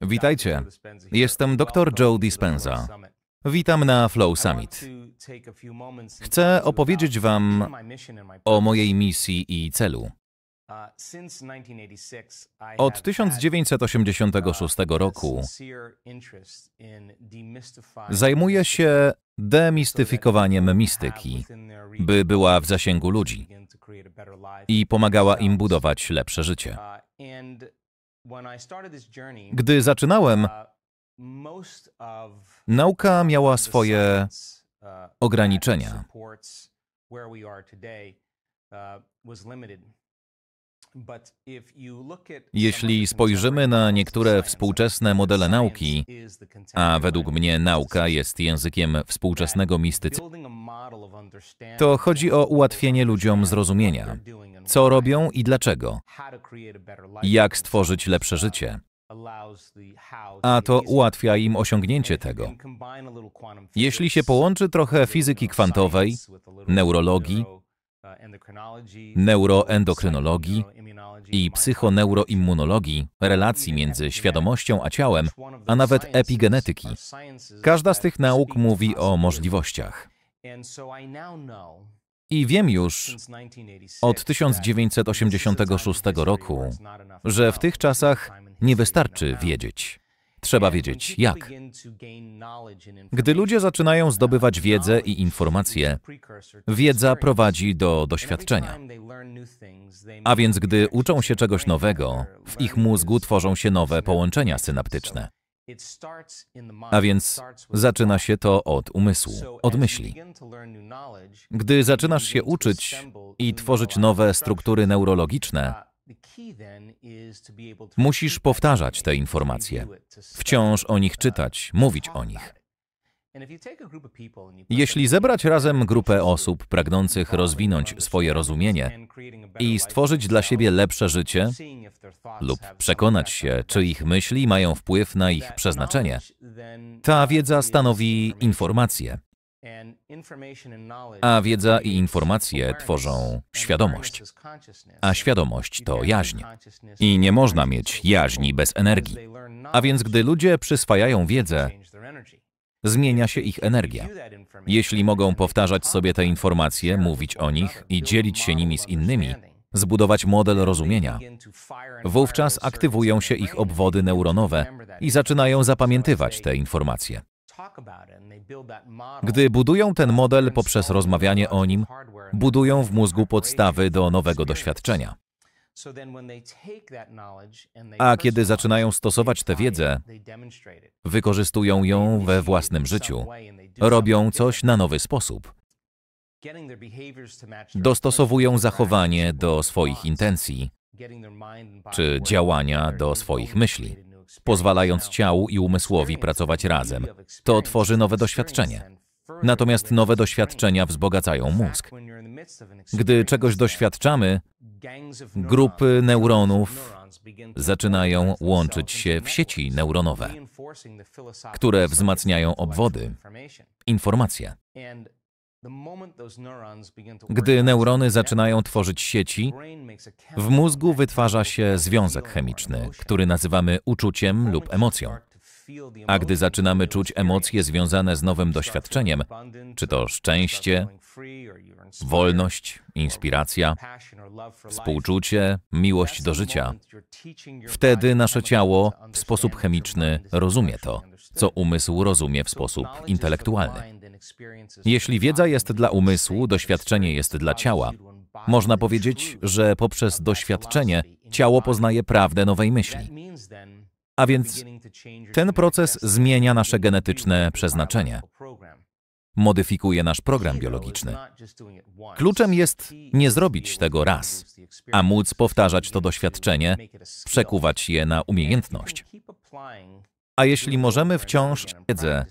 Witajcie. Jestem dr Joe Dispenza. Witam na Flow Summit. Chcę opowiedzieć Wam o mojej misji i celu. Uh, Od 1986 uh, roku zajmuję się demistyfikowaniem mistyki, by była w zasięgu ludzi i pomagała im budować lepsze życie. Uh, Gdy zaczynałem, nauka miała swoje ograniczenia. Jeśli spojrzymy na niektóre współczesne modele nauki, a według mnie nauka jest językiem współczesnego mistycyzmu, to chodzi o ułatwienie ludziom zrozumienia, co robią i dlaczego, jak stworzyć lepsze życie. A to ułatwia im osiągnięcie tego. Jeśli się połączy trochę fizyki kwantowej, neurologii, neuroendokrynologii i psychoneuroimmunologii, relacji między świadomością a ciałem, a nawet epigenetyki. Każda z tych nauk mówi o możliwościach. I wiem już od 1986 roku, że w tych czasach nie wystarczy wiedzieć. Trzeba wiedzieć jak. Gdy ludzie zaczynają zdobywać wiedzę i informacje, wiedza prowadzi do doświadczenia. A więc gdy uczą się czegoś nowego, w ich mózgu tworzą się nowe połączenia synaptyczne. A więc zaczyna się to od umysłu, od myśli. Gdy zaczynasz się uczyć i tworzyć nowe struktury neurologiczne, Musisz powtarzać te informacje, wciąż o nich czytać, mówić o nich. Jeśli zebrać razem grupę osób pragnących rozwinąć swoje rozumienie i stworzyć dla siebie lepsze życie, lub przekonać się, czy ich myśli mają wpływ na ich przeznaczenie, ta wiedza stanowi informację. A wiedza i informacje tworzą świadomość, a świadomość to jaźń. I nie można mieć jaźni bez energii. A więc gdy ludzie przyswajają wiedzę, zmienia się ich energia. Jeśli mogą powtarzać sobie te informacje, mówić o nich i dzielić się nimi z innymi, zbudować model rozumienia, wówczas aktywują się ich obwody neuronowe i zaczynają zapamiętywać te informacje. Gdy budują ten model poprzez rozmawianie o nim, budują w mózgu podstawy do nowego doświadczenia. A kiedy zaczynają stosować tę wiedzę, wykorzystują ją we własnym życiu, robią coś na nowy sposób. Dostosowują zachowanie do swoich intencji czy działania do swoich myśli pozwalając ciału i umysłowi pracować razem. To tworzy nowe doświadczenie. Natomiast nowe doświadczenia wzbogacają mózg. Gdy czegoś doświadczamy, grupy neuronów zaczynają łączyć się w sieci neuronowe, które wzmacniają obwody, informacje. Gdy neurony zaczynają tworzyć sieci, w mózgu wytwarza się związek chemiczny, który nazywamy uczuciem lub emocją. A gdy zaczynamy czuć emocje związane z nowym doświadczeniem, czy to szczęście, wolność, inspiracja, współczucie, miłość do życia, wtedy nasze ciało w sposób chemiczny rozumie to, co umysł rozumie w sposób intelektualny. Jeśli wiedza jest dla umysłu, doświadczenie jest dla ciała. Można powiedzieć, że poprzez doświadczenie ciało poznaje prawdę nowej myśli. A więc ten proces zmienia nasze genetyczne przeznaczenie. Modyfikuje nasz program biologiczny. Kluczem jest nie zrobić tego raz, a móc powtarzać to doświadczenie, przekuwać je na umiejętność. A jeśli możemy wciąż wiedzę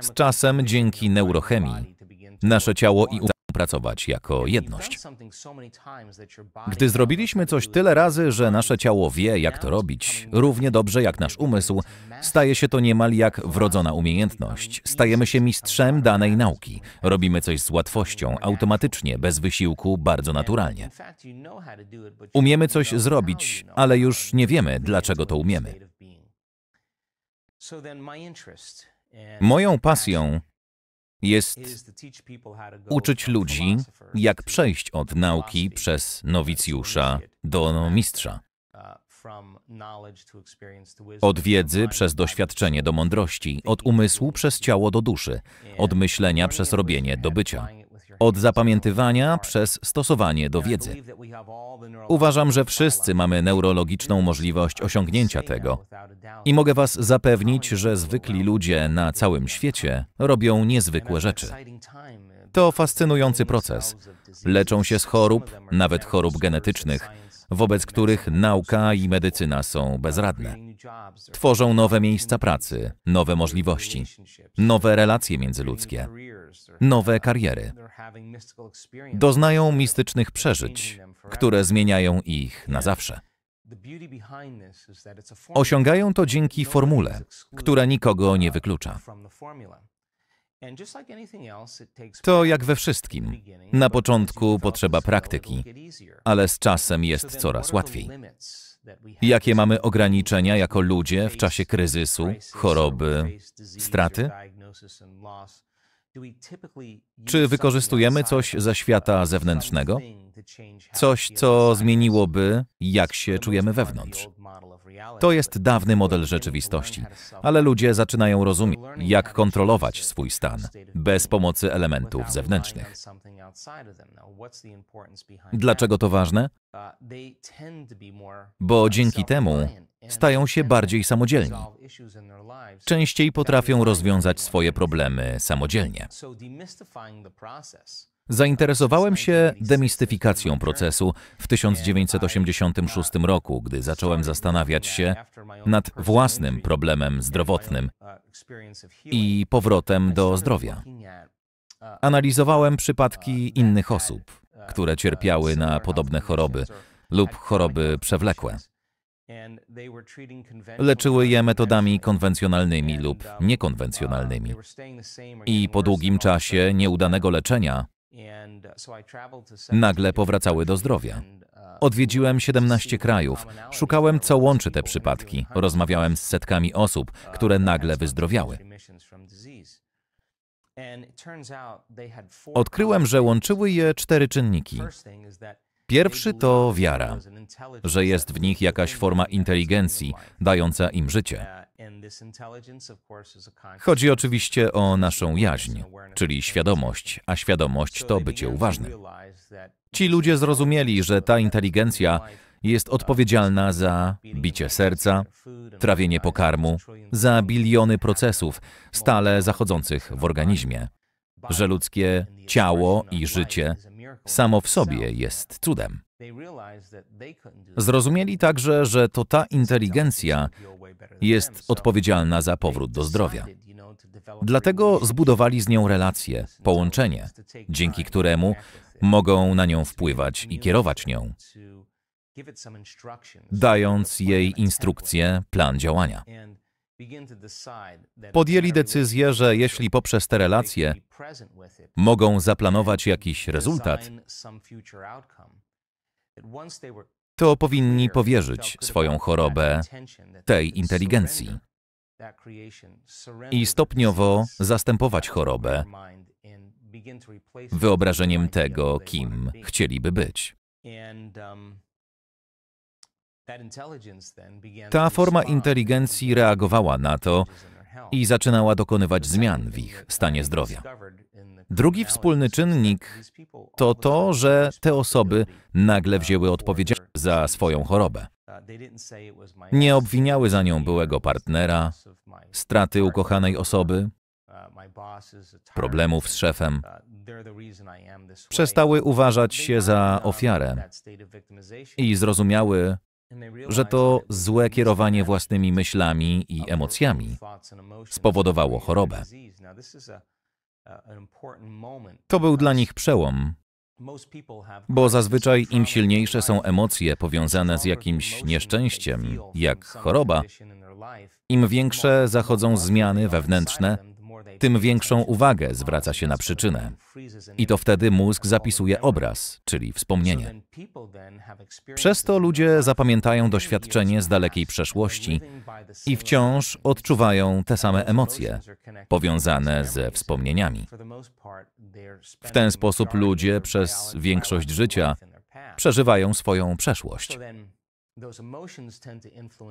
z czasem dzięki neurochemii nasze ciało i umysł pracować jako jedność. Gdy zrobiliśmy coś tyle razy, że nasze ciało wie, jak to robić, równie dobrze jak nasz umysł, staje się to niemal jak wrodzona umiejętność. Stajemy się mistrzem danej nauki. Robimy coś z łatwością, automatycznie, bez wysiłku, bardzo naturalnie. Umiemy coś zrobić, ale już nie wiemy, dlaczego to umiemy. Moją pasją jest uczyć ludzi, jak przejść od nauki przez nowicjusza do mistrza. Uh, od wiedzy przez doświadczenie do mądrości, od umysłu przez ciało do duszy, od myślenia przez robienie do bycia. Od zapamiętywania przez stosowanie do wiedzy. Uważam, że wszyscy mamy neurologiczną możliwość osiągnięcia tego. I mogę Was zapewnić, że zwykli ludzie na całym świecie robią niezwykłe rzeczy. To fascynujący proces. Leczą się z chorób, nawet chorób genetycznych, wobec których nauka i medycyna są bezradne. Tworzą nowe miejsca pracy, nowe możliwości, nowe relacje międzyludzkie nowe kariery. Doznają mistycznych przeżyć, które zmieniają ich na zawsze. Osiągają to dzięki formule, która nikogo nie wyklucza. To jak we wszystkim. Na początku potrzeba praktyki, ale z czasem jest coraz łatwiej. Jakie mamy ograniczenia jako ludzie w czasie kryzysu, choroby, straty? Czy wykorzystujemy coś ze świata zewnętrznego? Coś, co zmieniłoby, jak się czujemy wewnątrz? To jest dawny model rzeczywistości, ale ludzie zaczynają rozumieć, jak kontrolować swój stan bez pomocy elementów zewnętrznych. Dlaczego to ważne? Bo dzięki temu stają się bardziej samodzielni. Częściej potrafią rozwiązać swoje problemy samodzielnie. Zainteresowałem się demistyfikacją procesu w 1986 roku, gdy zacząłem zastanawiać się nad własnym problemem zdrowotnym i powrotem do zdrowia. Analizowałem przypadki innych osób, które cierpiały na podobne choroby lub choroby przewlekłe. Leczyły je metodami konwencjonalnymi lub niekonwencjonalnymi. I po długim czasie nieudanego leczenia Uh, nagle powracały do zdrowia. Uh, Odwiedziłem 17 krajów, szukałem co łączy te przypadki, rozmawiałem z setkami osób, uh, które nagle wyzdrowiały. Odkryłem, że łączyły je cztery czynniki. Pierwszy to wiara, że jest w nich jakaś forma inteligencji dająca im życie. Chodzi oczywiście o naszą jaźń, czyli świadomość, a świadomość to bycie uważnym. Ci ludzie zrozumieli, że ta inteligencja jest odpowiedzialna za bicie serca, trawienie pokarmu, za biliony procesów stale zachodzących w organizmie, że ludzkie ciało i życie samo w sobie jest cudem. Zrozumieli także, że to ta inteligencja jest odpowiedzialna za powrót do zdrowia. Dlatego zbudowali z nią relacje, połączenie, dzięki któremu mogą na nią wpływać i kierować nią, dając jej instrukcję, plan działania. Podjęli decyzję, że jeśli poprzez te relacje mogą zaplanować jakiś rezultat, to powinni powierzyć swoją chorobę tej inteligencji i stopniowo zastępować chorobę wyobrażeniem tego, kim chcieliby być. Um, ta forma inteligencji reagowała na to i zaczynała dokonywać zmian w ich stanie zdrowia. Drugi wspólny czynnik to to, że te osoby uh, nagle wzięły odpowiedzialność za swoją chorobę. Uh, Nie obwiniały za nią byłego partnera, straty ukochanej uh, osoby, problemów z szefem. Przestały uważać się za ofiarę i zrozumiały, że to złe kierowanie własnymi myślami i emocjami spowodowało chorobę. To był dla nich przełom, bo zazwyczaj im silniejsze są emocje powiązane z jakimś nieszczęściem, jak choroba, im większe zachodzą zmiany wewnętrzne, tym większą uwagę zwraca się na przyczynę. I to wtedy mózg zapisuje obraz, czyli wspomnienie. Przez to ludzie zapamiętają doświadczenie z dalekiej przeszłości i wciąż odczuwają te same emocje powiązane ze wspomnieniami. W ten sposób ludzie przez większość życia przeżywają swoją przeszłość.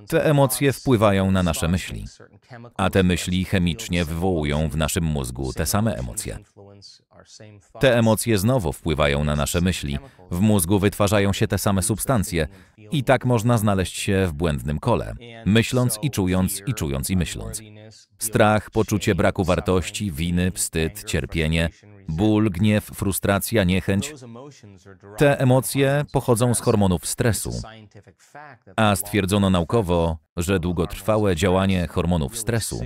Te emocje wpływają na nasze myśli, a te myśli chemicznie wywołują w naszym mózgu te same emocje. Te emocje znowu wpływają na nasze myśli, w mózgu wytwarzają się te same substancje i tak można znaleźć się w błędnym kole, myśląc i czując i czując i myśląc. Strach, poczucie braku wartości, winy, wstyd, cierpienie, Ból, gniew, frustracja, niechęć. Te emocje pochodzą z hormonów stresu, a stwierdzono naukowo, że długotrwałe działanie hormonów stresu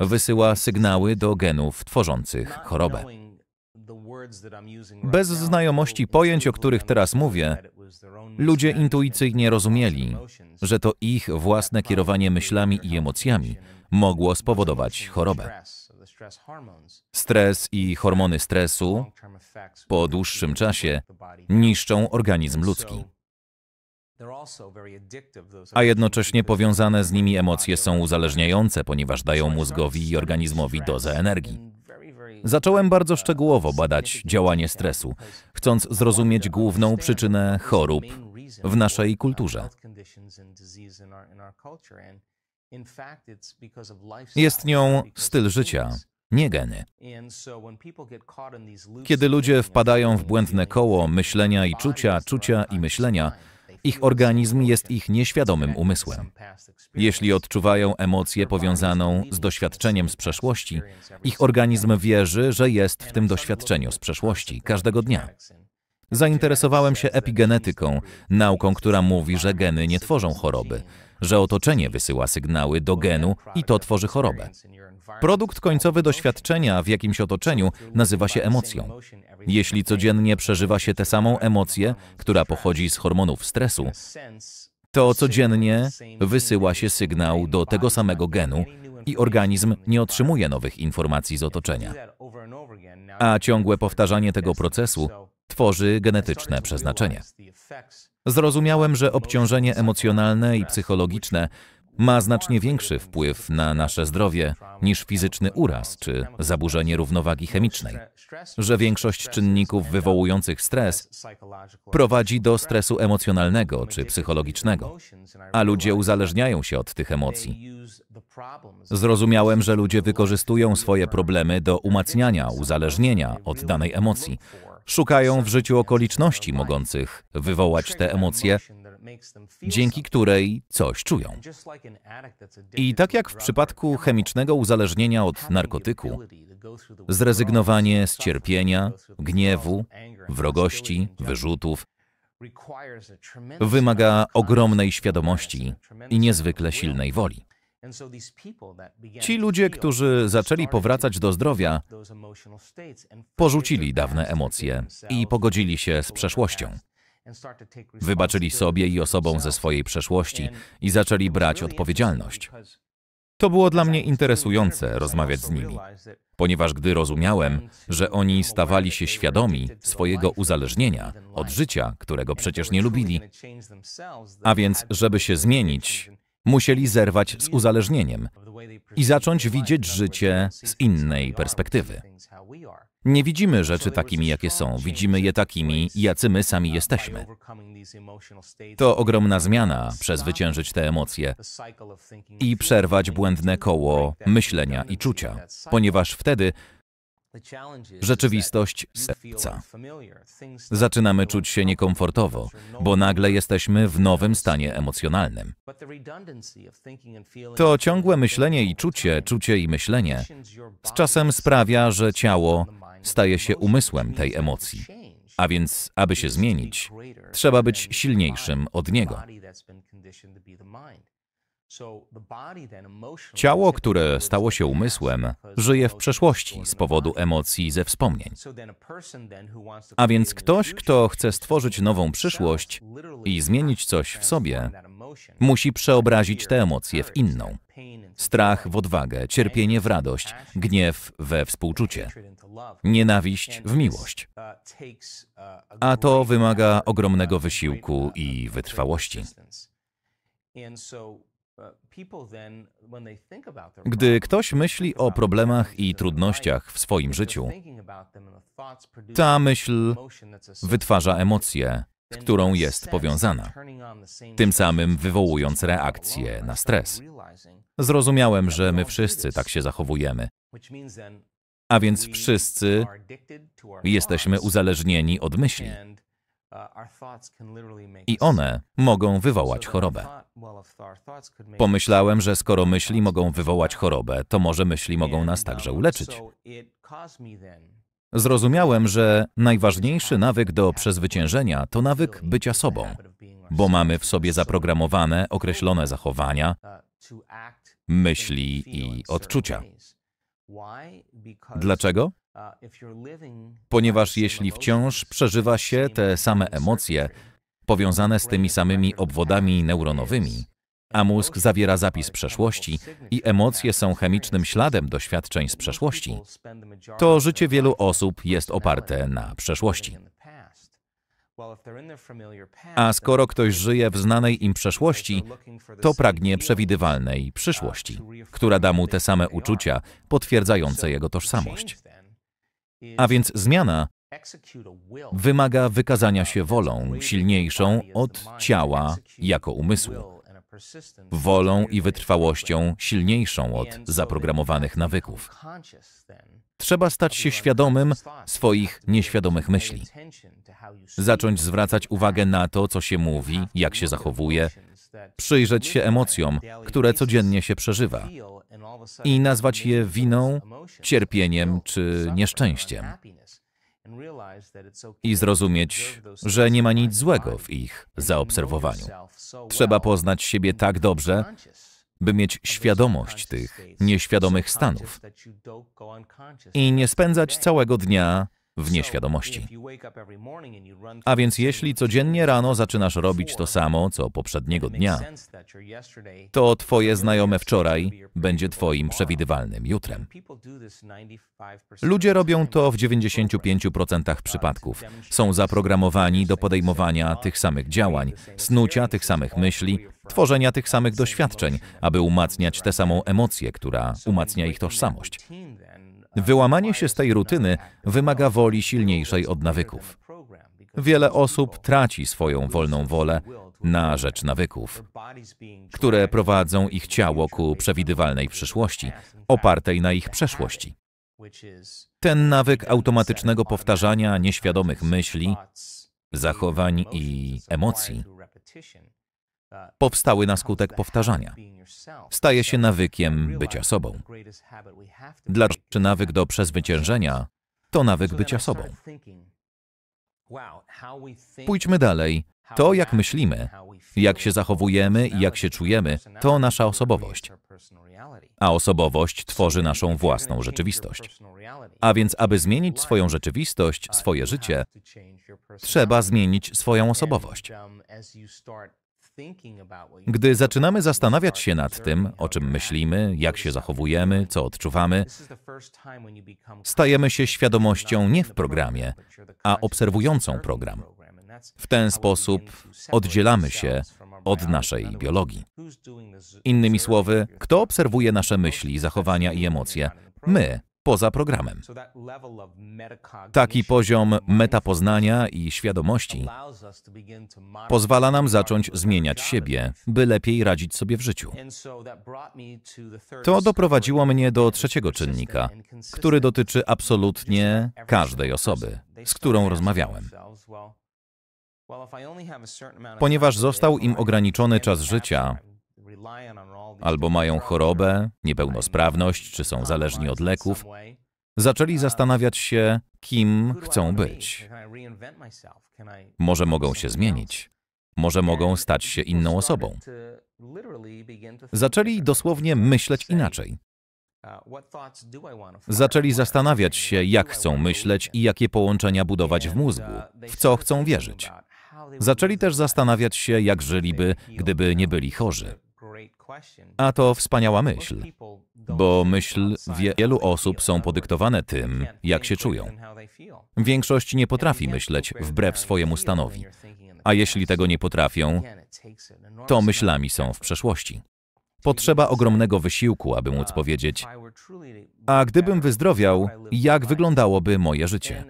wysyła sygnały do genów tworzących chorobę. Bez znajomości pojęć, o których teraz mówię, ludzie intuicyjnie rozumieli, że to ich własne kierowanie myślami i emocjami mogło spowodować chorobę. Stres i hormony stresu po dłuższym czasie niszczą organizm ludzki. A jednocześnie powiązane z nimi emocje są uzależniające, ponieważ dają mózgowi i organizmowi dozę energii. Zacząłem bardzo uh, szczegółowo badać działanie stresu, chcąc zrozumieć główną przyczynę chorób w naszej uh, kulturze. Jest nią styl życia, nie geny. Kiedy ludzie wpadają w błędne koło myślenia i czucia, czucia i myślenia, ich organizm jest ich nieświadomym umysłem. Jeśli odczuwają emocję powiązaną z doświadczeniem z przeszłości, ich organizm wierzy, że jest w tym doświadczeniu z przeszłości każdego dnia. Zainteresowałem się epigenetyką, nauką, która mówi, że geny nie tworzą choroby, że otoczenie wysyła sygnały do genu i to tworzy chorobę. Produkt końcowy doświadczenia w jakimś otoczeniu nazywa się emocją. Jeśli codziennie przeżywa się tę samą emocję, która pochodzi z hormonów stresu, to codziennie wysyła się sygnał do tego samego genu i organizm nie otrzymuje nowych informacji z otoczenia. A ciągłe powtarzanie tego procesu tworzy genetyczne przeznaczenie. Zrozumiałem, że obciążenie emocjonalne i psychologiczne ma znacznie większy wpływ na nasze zdrowie niż fizyczny uraz czy zaburzenie równowagi chemicznej, że większość czynników wywołujących stres prowadzi do stresu emocjonalnego czy psychologicznego, a ludzie uzależniają się od tych emocji. Zrozumiałem, że ludzie wykorzystują swoje problemy do umacniania uzależnienia od danej emocji, Szukają w życiu okoliczności mogących wywołać te emocje, dzięki której coś czują. I tak jak w przypadku chemicznego uzależnienia od narkotyku, zrezygnowanie z cierpienia, gniewu, wrogości, wyrzutów wymaga ogromnej świadomości i niezwykle silnej woli. Ci ludzie, którzy zaczęli powracać do zdrowia, porzucili dawne emocje i pogodzili się z przeszłością. Wybaczyli sobie i osobom ze swojej przeszłości i zaczęli brać odpowiedzialność. To było dla mnie interesujące rozmawiać z nimi, ponieważ gdy rozumiałem, że oni stawali się świadomi swojego uzależnienia od życia, którego przecież nie lubili, a więc, żeby się zmienić, Musieli zerwać z uzależnieniem i zacząć widzieć życie z innej perspektywy. Nie widzimy rzeczy takimi, jakie są, widzimy je takimi, jacy my sami jesteśmy. To ogromna zmiana przezwyciężyć te emocje i przerwać błędne koło myślenia i czucia, ponieważ wtedy rzeczywistość serca. Zaczynamy czuć się niekomfortowo, bo nagle jesteśmy w nowym stanie emocjonalnym. To ciągłe myślenie i czucie, czucie i myślenie z czasem sprawia, że ciało staje się umysłem tej emocji. A więc, aby się zmienić, trzeba być silniejszym od niego. Ciało, które stało się umysłem, żyje w przeszłości z powodu emocji ze wspomnień. A więc ktoś, kto chce stworzyć nową przyszłość i zmienić coś w sobie, musi przeobrazić te emocje w inną. Strach w odwagę, cierpienie w radość, gniew we współczucie, nienawiść w miłość. Uh, uh, a to wymaga ogromnego wysiłku i wytrwałości. Gdy ktoś myśli o problemach i trudnościach w swoim życiu, ta myśl wytwarza emocje, z którą jest powiązana, tym samym wywołując reakcję na stres. Zrozumiałem, że my wszyscy tak się zachowujemy, a więc wszyscy jesteśmy uzależnieni od myśli. Uh, I one mogą wywołać chorobę. Pomyślałem, że skoro myśli mogą wywołać chorobę, to może myśli mogą nas także um, uleczyć. Zrozumiałem, że najważniejszy nawyk do przezwyciężenia to nawyk bycia sobą, bo mamy w sobie zaprogramowane określone zachowania, uh, myśli i odczucia. Dlaczego? Uh, Ponieważ jeśli wciąż przeżywa się te same emocje, powiązane z tymi samymi obwodami neuronowymi, a mózg zawiera zapis przeszłości i emocje są chemicznym śladem doświadczeń z przeszłości, to życie wielu osób jest oparte na przeszłości. A skoro ktoś żyje w znanej im przeszłości, to pragnie przewidywalnej uh, przyszłości, która da mu te same uczucia potwierdzające jego tożsamość. A więc zmiana wymaga wykazania się wolą silniejszą od ciała jako umysłu, wolą i wytrwałością silniejszą od zaprogramowanych nawyków. Trzeba stać się świadomym swoich nieświadomych myśli, zacząć zwracać uwagę na to, co się mówi, jak się zachowuje, przyjrzeć się emocjom, które codziennie się przeżywa, i nazwać je winą, cierpieniem czy nieszczęściem. I zrozumieć, że nie ma nic złego w ich zaobserwowaniu. Trzeba poznać siebie tak dobrze, by mieć świadomość tych nieświadomych stanów i nie spędzać całego dnia w nieświadomości. A więc jeśli codziennie rano zaczynasz robić to samo, co poprzedniego dnia, to Twoje znajome wczoraj będzie Twoim przewidywalnym jutrem. Ludzie robią to w 95% przypadków. Są zaprogramowani do podejmowania tych samych działań, snucia tych samych myśli, tworzenia tych samych doświadczeń, aby umacniać tę samą emocję, która umacnia ich tożsamość. Wyłamanie się z tej rutyny wymaga woli silniejszej od nawyków. Wiele osób traci swoją wolną wolę na rzecz nawyków, które prowadzą ich ciało ku przewidywalnej przyszłości, opartej na ich przeszłości. Ten nawyk automatycznego powtarzania nieświadomych myśli, zachowań i emocji powstały na skutek powtarzania. Staje się nawykiem bycia sobą. Dlaczego nawyk do przezwyciężenia to nawyk bycia sobą? Pójdźmy dalej. To, jak myślimy, jak się zachowujemy i jak się czujemy, to nasza osobowość. A osobowość tworzy naszą własną rzeczywistość. A więc, aby zmienić swoją rzeczywistość, uh, swoje życie, trzeba zmienić swoją osobowość. Um, gdy zaczynamy zastanawiać się nad tym, o czym myślimy, jak się zachowujemy, co odczuwamy, stajemy się świadomością nie w programie, a obserwującą program. W ten sposób oddzielamy się od naszej biologii. Innymi słowy, kto obserwuje nasze myśli, zachowania i emocje? My, poza programem. Taki poziom metapoznania i świadomości pozwala nam zacząć zmieniać siebie, by lepiej radzić sobie w życiu. To doprowadziło mnie do trzeciego czynnika, który dotyczy absolutnie każdej osoby, z którą rozmawiałem. Ponieważ został im ograniczony czas życia, albo mają chorobę, niepełnosprawność, czy są zależni od leków, zaczęli um, zastanawiać się, kim chcą być. Może mogą się zmienić, może mogą stać się inną osobą. Zaczęli dosłownie myśleć inaczej. Uh, zaczęli zastanawiać się, jak chcą myśleć i jakie połączenia budować w mózgu, uh, w co chcą wierzyć. Zaczęli też zastanawiać się, jak żyliby, gdyby nie byli chorzy. A to wspaniała myśl, bo myśl wielu osób są podyktowane tym, jak się czują. Większość nie potrafi myśleć wbrew swojemu stanowi, a jeśli tego nie potrafią, to myślami są w przeszłości. Potrzeba ogromnego wysiłku, aby móc uh, powiedzieć, a gdybym wyzdrowiał, jak wyglądałoby moje życie?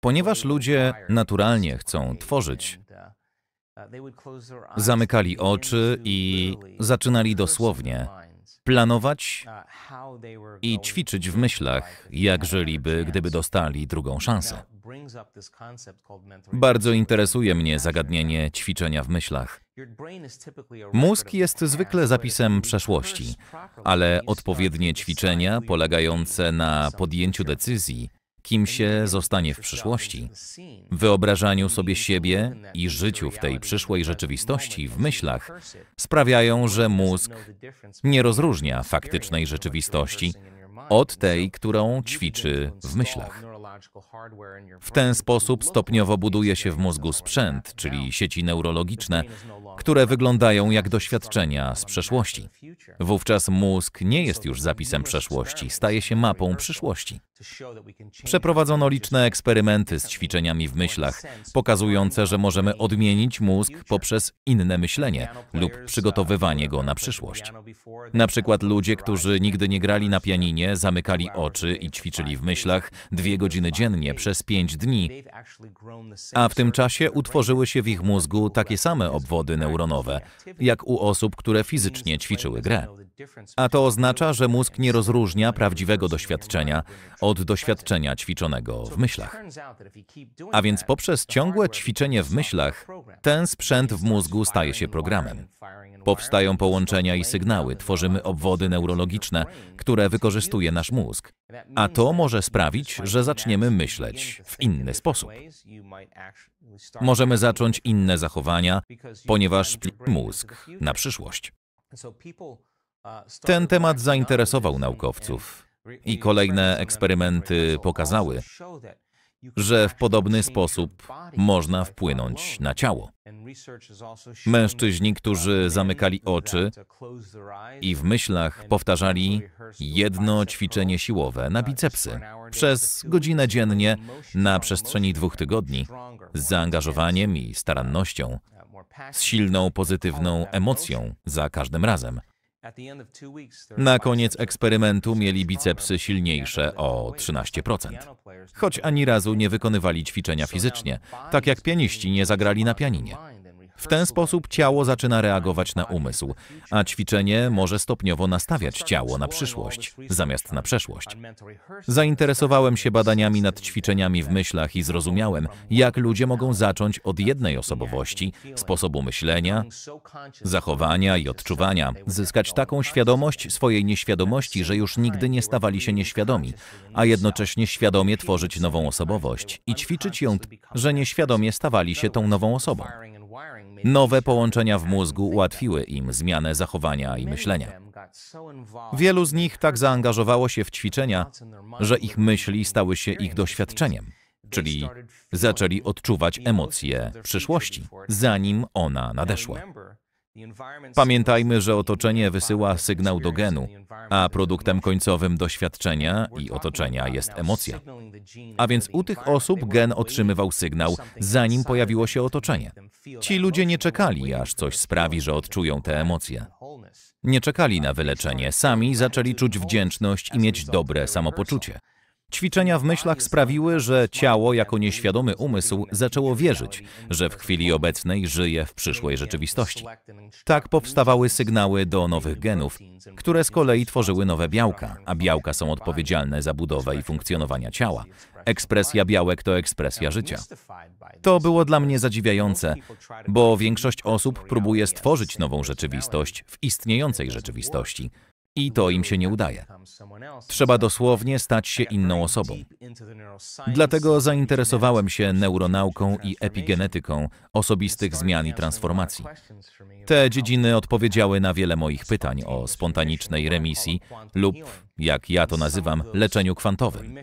Ponieważ ludzie naturalnie chcą tworzyć, Zamykali oczy i zaczynali dosłownie planować uh, i ćwiczyć w myślach, jak żyliby, gdyby dostali drugą szansę. Bardzo interesuje mnie zagadnienie uh, ćwiczenia w myślach. Mózg jest zwykle zapisem przeszłości, ale odpowiednie ćwiczenia polegające na podjęciu decyzji kim się zostanie w przyszłości, wyobrażaniu sobie siebie i życiu w tej przyszłej rzeczywistości w myślach sprawiają, że mózg nie rozróżnia faktycznej rzeczywistości od tej, którą ćwiczy w myślach. W ten sposób stopniowo buduje się w mózgu sprzęt, czyli sieci neurologiczne, które wyglądają jak doświadczenia z przeszłości. Wówczas mózg nie jest już zapisem przeszłości, staje się mapą przyszłości. Przeprowadzono liczne eksperymenty z ćwiczeniami w myślach, pokazujące, że możemy odmienić mózg poprzez inne myślenie lub przygotowywanie uh, go na przyszłość. Na przykład ludzie, którzy nigdy nie grali na pianinie, zamykali oczy i ćwiczyli w myślach dwie godziny dziennie przez pięć dni, a w tym czasie utworzyły się w ich mózgu takie same obwody neuronowe, jak u osób, które fizycznie ćwiczyły grę. A to oznacza, że mózg nie rozróżnia prawdziwego doświadczenia od od doświadczenia ćwiczonego w myślach. A więc poprzez ciągłe ćwiczenie w myślach, ten sprzęt w mózgu staje się programem. Powstają połączenia i sygnały, tworzymy obwody neurologiczne, które wykorzystuje nasz mózg. A to może sprawić, że zaczniemy myśleć w inny sposób. Możemy zacząć inne zachowania, ponieważ mózg na przyszłość. Ten temat zainteresował naukowców. I kolejne eksperymenty pokazały, że w podobny sposób można wpłynąć na ciało. Mężczyźni, którzy zamykali oczy i w myślach powtarzali jedno ćwiczenie siłowe na bicepsy przez godzinę dziennie na przestrzeni dwóch tygodni, z zaangażowaniem i starannością, z silną pozytywną emocją za każdym razem. Na koniec eksperymentu mieli bicepsy silniejsze o 13%, choć ani razu nie wykonywali ćwiczenia fizycznie, tak jak pianiści nie zagrali na pianinie. W ten sposób ciało zaczyna reagować na umysł, a ćwiczenie może stopniowo nastawiać ciało na przyszłość zamiast na przeszłość. Zainteresowałem się badaniami nad ćwiczeniami w myślach i zrozumiałem, jak ludzie mogą zacząć od jednej osobowości, sposobu myślenia, zachowania i odczuwania, zyskać taką świadomość swojej nieświadomości, że już nigdy nie stawali się nieświadomi, a jednocześnie świadomie tworzyć nową osobowość i ćwiczyć ją, że nieświadomie stawali się tą nową osobą. Nowe połączenia w mózgu ułatwiły im zmianę zachowania i myślenia. Wielu z nich tak zaangażowało się w ćwiczenia, że ich myśli stały się ich doświadczeniem, czyli zaczęli odczuwać emocje przyszłości, zanim ona nadeszła. Pamiętajmy, że otoczenie wysyła sygnał do genu, a produktem końcowym doświadczenia i otoczenia jest emocja. A więc u tych osób gen otrzymywał sygnał, zanim pojawiło się otoczenie. Ci ludzie nie czekali, aż coś sprawi, że odczują te emocje. Nie czekali na wyleczenie, sami zaczęli czuć wdzięczność i mieć dobre samopoczucie. Ćwiczenia w myślach sprawiły, że ciało jako nieświadomy umysł zaczęło wierzyć, że w chwili obecnej żyje w przyszłej rzeczywistości. Tak powstawały sygnały do nowych genów, które z kolei tworzyły nowe białka, a białka są odpowiedzialne za budowę i funkcjonowanie ciała. Ekspresja białek to ekspresja życia. To było dla mnie zadziwiające, bo większość osób próbuje stworzyć nową rzeczywistość w istniejącej rzeczywistości. I to im się nie udaje. Trzeba dosłownie stać się inną osobą. Dlatego zainteresowałem się neuronauką i epigenetyką osobistych zmian i transformacji. Te dziedziny odpowiedziały na wiele moich pytań o spontanicznej remisji lub jak ja to nazywam, leczeniu kwantowym.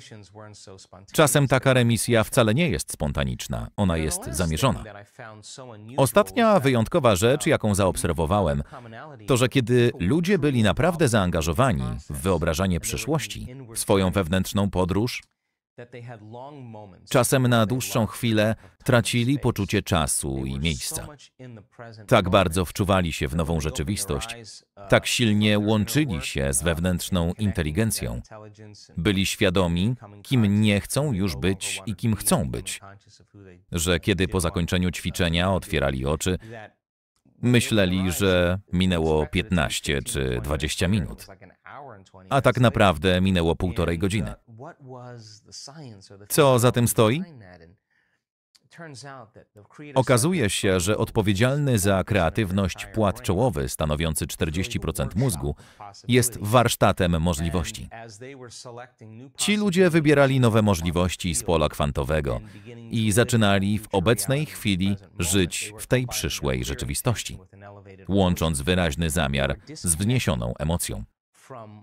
Czasem taka remisja wcale nie jest spontaniczna, ona jest zamierzona. Ostatnia wyjątkowa rzecz, jaką zaobserwowałem, to że kiedy ludzie byli naprawdę zaangażowani w wyobrażanie przyszłości, w swoją wewnętrzną podróż, Czasem na dłuższą chwilę tracili poczucie czasu i miejsca. Tak bardzo wczuwali się w nową rzeczywistość, uh, tak silnie łączyli się z uh, wewnętrzną inteligencją. Byli świadomi, kim nie chcą już być i kim chcą być. Że kiedy po zakończeniu uh, ćwiczenia otwierali oczy, Myśleli, że minęło 15 czy 20 minut, a tak naprawdę minęło półtorej godziny. Co za tym stoi? Okazuje się, że odpowiedzialny za kreatywność płat czołowy, stanowiący 40% mózgu, jest warsztatem możliwości. Ci ludzie wybierali nowe możliwości z pola kwantowego i zaczynali w obecnej chwili żyć w tej przyszłej rzeczywistości, łącząc wyraźny zamiar z wzniesioną emocją.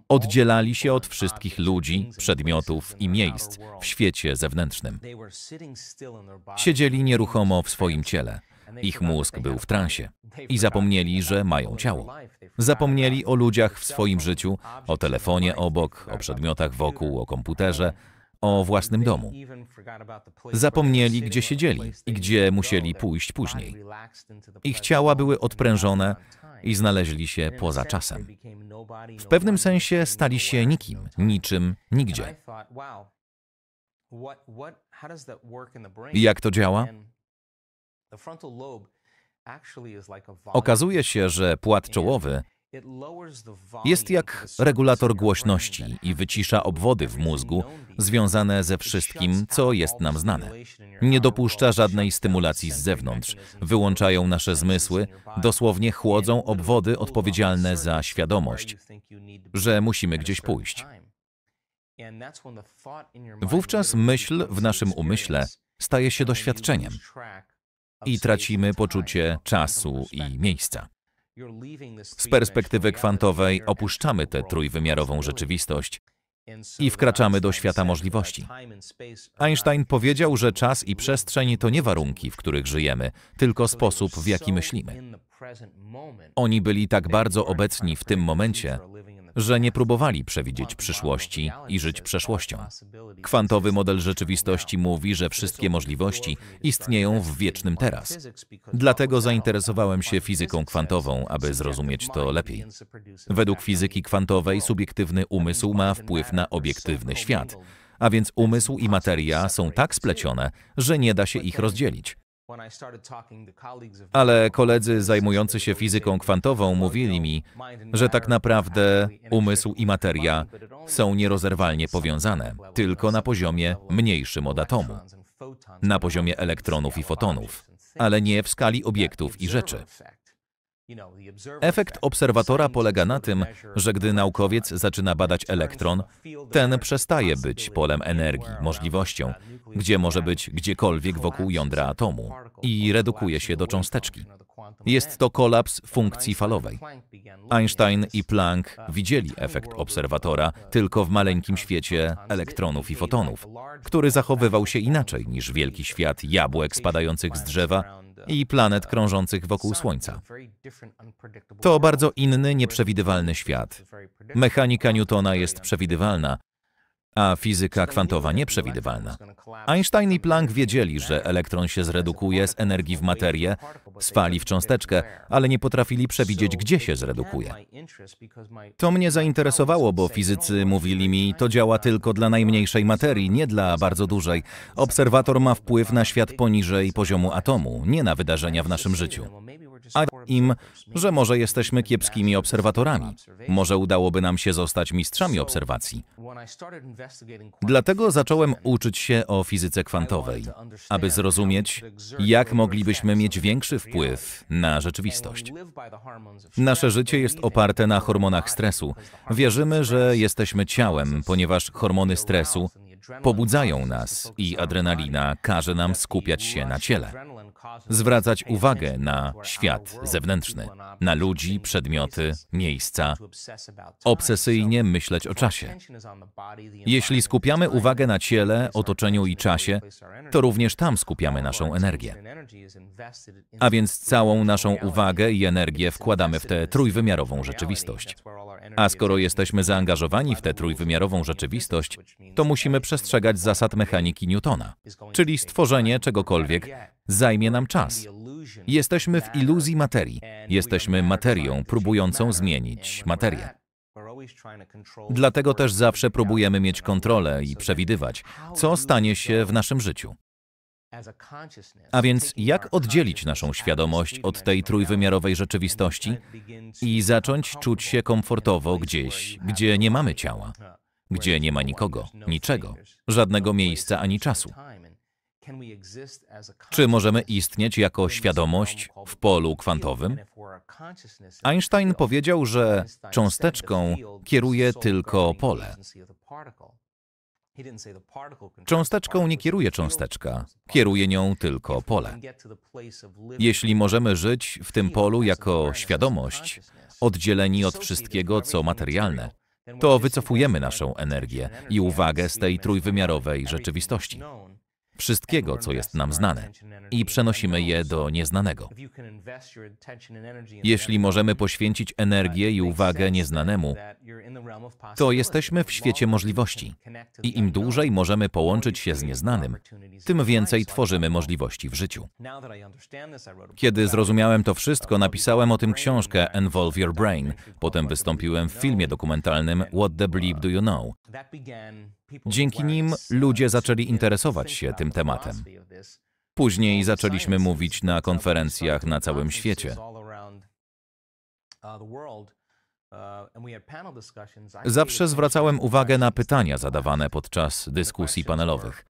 Oddzielali się od wszystkich ludzi, przedmiotów i miejsc w świecie zewnętrznym. Siedzieli nieruchomo w swoim ciele. Ich mózg był w transie i zapomnieli, że mają ciało. Zapomnieli o ludziach w swoim życiu, o telefonie obok, o przedmiotach wokół, o komputerze, o własnym domu. Zapomnieli, gdzie siedzieli i gdzie musieli pójść później. Ich ciała były odprężone, i znaleźli się poza czasem. W pewnym sensie stali się nikim, niczym, nigdzie. I jak to działa? Okazuje się, że płat czołowy jest jak regulator głośności i wycisza obwody w mózgu związane ze wszystkim, co jest nam znane. Nie dopuszcza żadnej stymulacji z zewnątrz, wyłączają nasze zmysły, dosłownie chłodzą obwody odpowiedzialne za świadomość, że musimy gdzieś pójść. Wówczas myśl w naszym umyśle staje się doświadczeniem i tracimy poczucie czasu i miejsca. Z perspektywy kwantowej opuszczamy tę trójwymiarową rzeczywistość i wkraczamy do świata uh, możliwości. Einstein powiedział, że czas i przestrzeń to nie warunki, w których żyjemy, tylko sposób, w jaki myślimy. Oni byli tak bardzo obecni w tym momencie, że nie próbowali przewidzieć przyszłości i żyć przeszłością. Kwantowy model rzeczywistości mówi, że wszystkie możliwości istnieją w wiecznym teraz. Dlatego zainteresowałem się fizyką kwantową, aby zrozumieć to lepiej. Według fizyki kwantowej subiektywny umysł ma wpływ na obiektywny świat, a więc umysł i materia są tak splecione, że nie da się ich rozdzielić. Ale koledzy zajmujący się fizyką kwantową mówili mi, że tak naprawdę umysł i materia są nierozerwalnie powiązane, tylko na poziomie mniejszym od atomu, na poziomie elektronów i fotonów, ale nie w skali obiektów i rzeczy. Efekt obserwatora polega na tym, że gdy naukowiec zaczyna badać elektron, ten przestaje być polem energii, możliwością, gdzie może być gdziekolwiek wokół jądra atomu i redukuje się do cząsteczki. Jest to kolaps funkcji falowej. Einstein i Planck widzieli efekt obserwatora tylko w maleńkim świecie elektronów i fotonów, który zachowywał się inaczej niż wielki świat jabłek spadających z drzewa i planet krążących wokół Słońca. To bardzo inny, nieprzewidywalny świat. Mechanika Newtona jest przewidywalna, a fizyka kwantowa nieprzewidywalna. Einstein i Planck wiedzieli, że elektron się zredukuje z energii w materię, z fali w cząsteczkę, ale nie potrafili przewidzieć, gdzie się zredukuje. To mnie zainteresowało, bo fizycy mówili mi, to działa tylko dla najmniejszej materii, nie dla bardzo dużej. Obserwator ma wpływ na świat poniżej poziomu atomu, nie na wydarzenia w naszym życiu a im, że może jesteśmy kiepskimi obserwatorami. Może udałoby nam się zostać mistrzami obserwacji. Dlatego zacząłem uczyć się o fizyce kwantowej, aby zrozumieć, jak moglibyśmy mieć większy wpływ na rzeczywistość. Nasze życie jest oparte na hormonach stresu. Wierzymy, że jesteśmy ciałem, ponieważ hormony stresu Pobudzają nas i adrenalina każe nam skupiać się na ciele, zwracać uwagę na świat zewnętrzny, na ludzi, przedmioty, miejsca, obsesyjnie myśleć o czasie. Jeśli skupiamy uwagę na ciele, otoczeniu i czasie, to również tam skupiamy naszą energię. A więc całą naszą uwagę i energię wkładamy w tę trójwymiarową rzeczywistość. A skoro jesteśmy zaangażowani w tę trójwymiarową rzeczywistość, to musimy przestać przestrzegać zasad mechaniki Newtona, czyli stworzenie czegokolwiek zajmie nam czas. Jesteśmy w iluzji materii. Jesteśmy materią próbującą zmienić materię. Dlatego też zawsze próbujemy mieć kontrolę i przewidywać, co stanie się w naszym życiu. A więc jak oddzielić naszą świadomość od tej trójwymiarowej rzeczywistości i zacząć czuć się komfortowo gdzieś, gdzie nie mamy ciała? gdzie nie ma nikogo, niczego, żadnego miejsca ani czasu? Czy możemy istnieć jako świadomość w polu kwantowym? Einstein powiedział, że cząsteczką kieruje tylko pole. Cząsteczką nie kieruje cząsteczka, kieruje nią tylko pole. Jeśli możemy żyć w tym polu jako świadomość, oddzieleni od wszystkiego, co materialne, to wycofujemy naszą energię i uwagę z tej trójwymiarowej rzeczywistości wszystkiego, co jest nam znane, i przenosimy je do nieznanego. Jeśli możemy poświęcić energię i uwagę nieznanemu, to jesteśmy w świecie możliwości. I im dłużej możemy połączyć się z nieznanym, tym więcej tworzymy możliwości w życiu. Kiedy zrozumiałem to wszystko, napisałem o tym książkę Involve Your Brain. Potem wystąpiłem w filmie dokumentalnym What the Bleep Do You Know? Dzięki nim ludzie zaczęli interesować się tym tematem. Później zaczęliśmy mówić na konferencjach na całym świecie. Uh, uh, Zawsze zwracałem uwagę na pytania zadawane podczas dyskusji panelowych.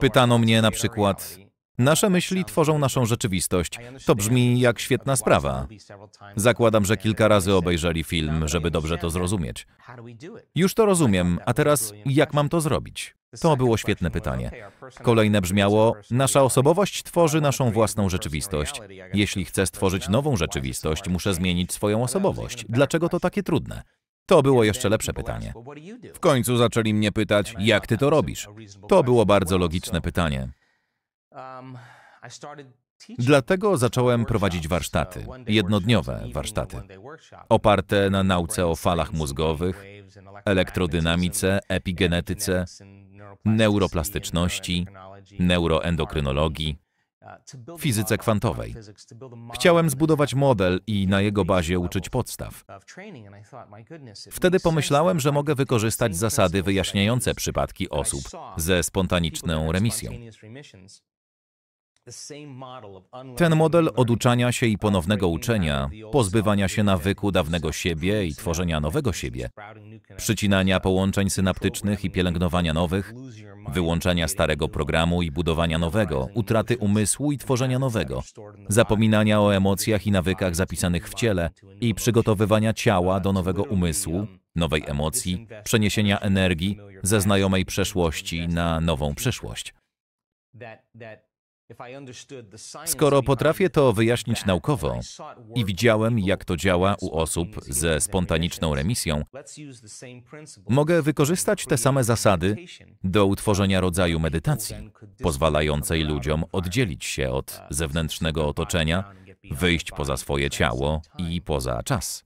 Pytano mnie na przykład, Nasze myśli tworzą naszą rzeczywistość. To brzmi jak świetna sprawa. Zakładam, że kilka razy obejrzeli film, żeby dobrze to zrozumieć. Już to rozumiem, a teraz jak mam to zrobić? To było świetne pytanie. Kolejne brzmiało: Nasza osobowość tworzy naszą własną rzeczywistość. Jeśli chcę stworzyć nową rzeczywistość, muszę zmienić swoją osobowość. Dlaczego to takie trudne? To było jeszcze lepsze pytanie. W końcu zaczęli mnie pytać: Jak ty to robisz? To było bardzo logiczne pytanie. Um, Dlatego zacząłem prowadzić warsztaty, jednodniowe warsztaty, oparte na nauce o falach mózgowych, elektrodynamice, epigenetyce, neuroplastyczności, uh, neuroendokrynologii, fizyce kwantowej. Chciałem zbudować model i na jego bazie uczyć podstaw. Wtedy pomyślałem, że mogę wykorzystać zasady wyjaśniające przypadki osób ze spontaniczną remisją. Ten model oduczania się i ponownego uczenia, pozbywania się nawyku dawnego siebie i tworzenia nowego siebie, przycinania połączeń synaptycznych i pielęgnowania nowych, wyłączania starego programu i budowania nowego, utraty umysłu i tworzenia nowego, zapominania o emocjach i nawykach zapisanych w ciele i przygotowywania ciała do nowego umysłu, nowej emocji, przeniesienia energii ze znajomej przeszłości na nową przyszłość. Skoro potrafię to wyjaśnić naukowo i widziałem, jak to działa u osób ze spontaniczną remisją, mogę wykorzystać te same zasady do utworzenia rodzaju medytacji, pozwalającej ludziom oddzielić się od uh, zewnętrznego otoczenia wyjść poza swoje ciało i poza czas.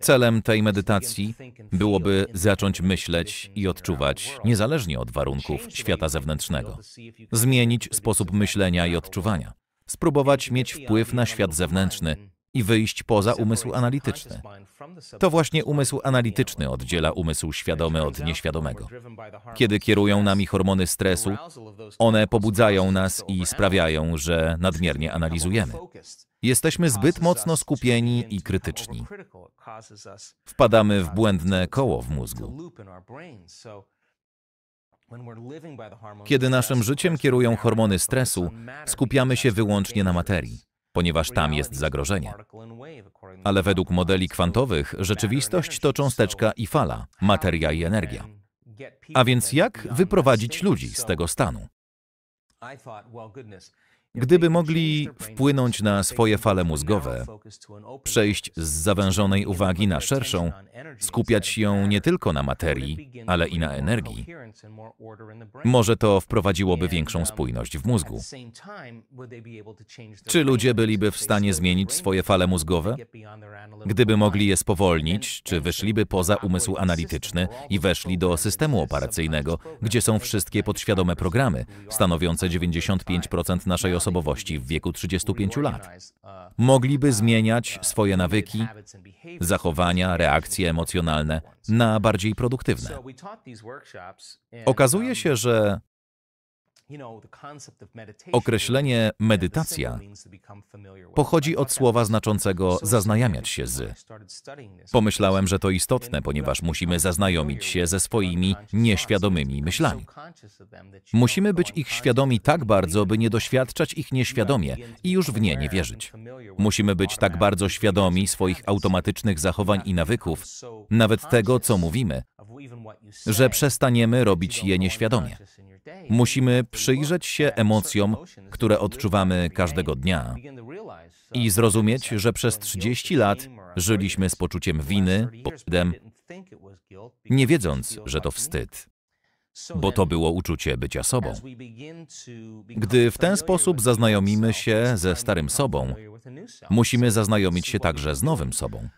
Celem tej medytacji byłoby zacząć myśleć i odczuwać niezależnie od warunków świata zewnętrznego, zmienić sposób myślenia i odczuwania, spróbować mieć wpływ na świat zewnętrzny i wyjść poza umysł analityczny. To właśnie umysł analityczny oddziela umysł świadomy od nieświadomego. Kiedy kierują nami hormony stresu, one pobudzają nas i sprawiają, że nadmiernie analizujemy. Jesteśmy zbyt mocno skupieni i krytyczni. Wpadamy w błędne koło w mózgu. Kiedy naszym życiem kierują hormony stresu, skupiamy się wyłącznie na materii ponieważ tam jest zagrożenie. Ale według modeli kwantowych rzeczywistość to cząsteczka i fala, materia i energia. A więc jak wyprowadzić ludzi z tego stanu? Gdyby mogli wpłynąć na swoje fale mózgowe, przejść z zawężonej uwagi na szerszą, skupiać ją nie tylko na materii, ale i na energii, może to wprowadziłoby większą spójność w mózgu. Czy ludzie byliby w stanie zmienić swoje fale mózgowe? Gdyby mogli je spowolnić, czy wyszliby poza umysł analityczny i weszli do systemu operacyjnego, gdzie są wszystkie podświadome programy, stanowiące 95% naszej osobowości, osobowości w wieku 35 lat. Mogliby zmieniać swoje nawyki, zachowania, reakcje emocjonalne na bardziej produktywne. Okazuje um, się, że Określenie medytacja pochodzi od słowa znaczącego zaznajamiać się z. Pomyślałem, że to istotne, ponieważ musimy zaznajomić się ze swoimi nieświadomymi myślami. Musimy być ich świadomi tak bardzo, by nie doświadczać ich nieświadomie i już w nie nie wierzyć. Musimy być tak bardzo świadomi swoich automatycznych zachowań i nawyków, nawet tego, co mówimy, że przestaniemy robić je nieświadomie. Musimy przyjrzeć się emocjom, które odczuwamy każdego dnia i zrozumieć, że przez 30 lat żyliśmy z poczuciem winy, popydem, nie wiedząc, że to wstyd, bo to było uczucie bycia sobą. Gdy w ten sposób zaznajomimy się ze starym sobą, musimy zaznajomić się także z nowym sobą.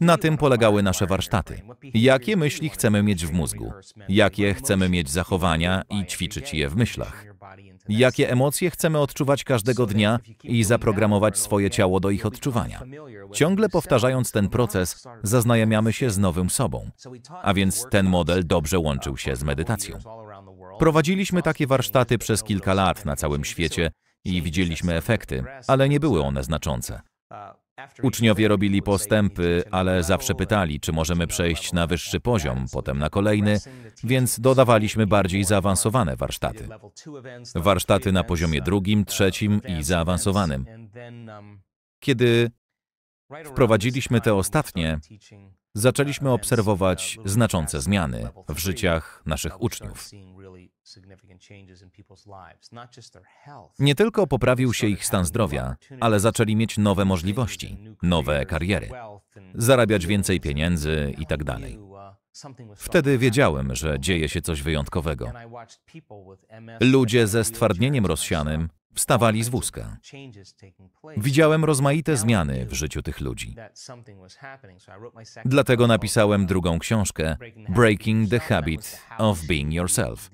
Na tym polegały nasze warsztaty. Jakie myśli chcemy mieć w mózgu? Jakie chcemy mieć zachowania i ćwiczyć je w myślach? Jakie emocje chcemy odczuwać każdego dnia i zaprogramować swoje ciało do ich odczuwania? Ciągle powtarzając ten proces, zaznajamiamy się z nowym sobą. A więc ten model dobrze uh, łączył się z medytacją. Prowadziliśmy takie warsztaty przez kilka lat na całym świecie i widzieliśmy efekty, ale nie były one znaczące. Uh, Uczniowie robili postępy, ale zawsze pytali, czy możemy przejść na wyższy poziom, potem na kolejny, więc dodawaliśmy bardziej zaawansowane warsztaty. Warsztaty na poziomie uh, drugim, trzecim i zaawansowanym. Um, Kiedy wprowadziliśmy te ostatnie, zaczęliśmy obserwować znaczące zmiany w życiach naszych uczniów. Nie tylko poprawił się ich stan zdrowia, ale zaczęli mieć nowe możliwości, nowe kariery, zarabiać więcej pieniędzy itd. Tak Wtedy wiedziałem, że dzieje się coś wyjątkowego. Ludzie ze stwardnieniem rozsianym wstawali z wózka. Widziałem rozmaite zmiany w życiu tych ludzi. Dlatego napisałem drugą książkę Breaking the Habit of Being Yourself.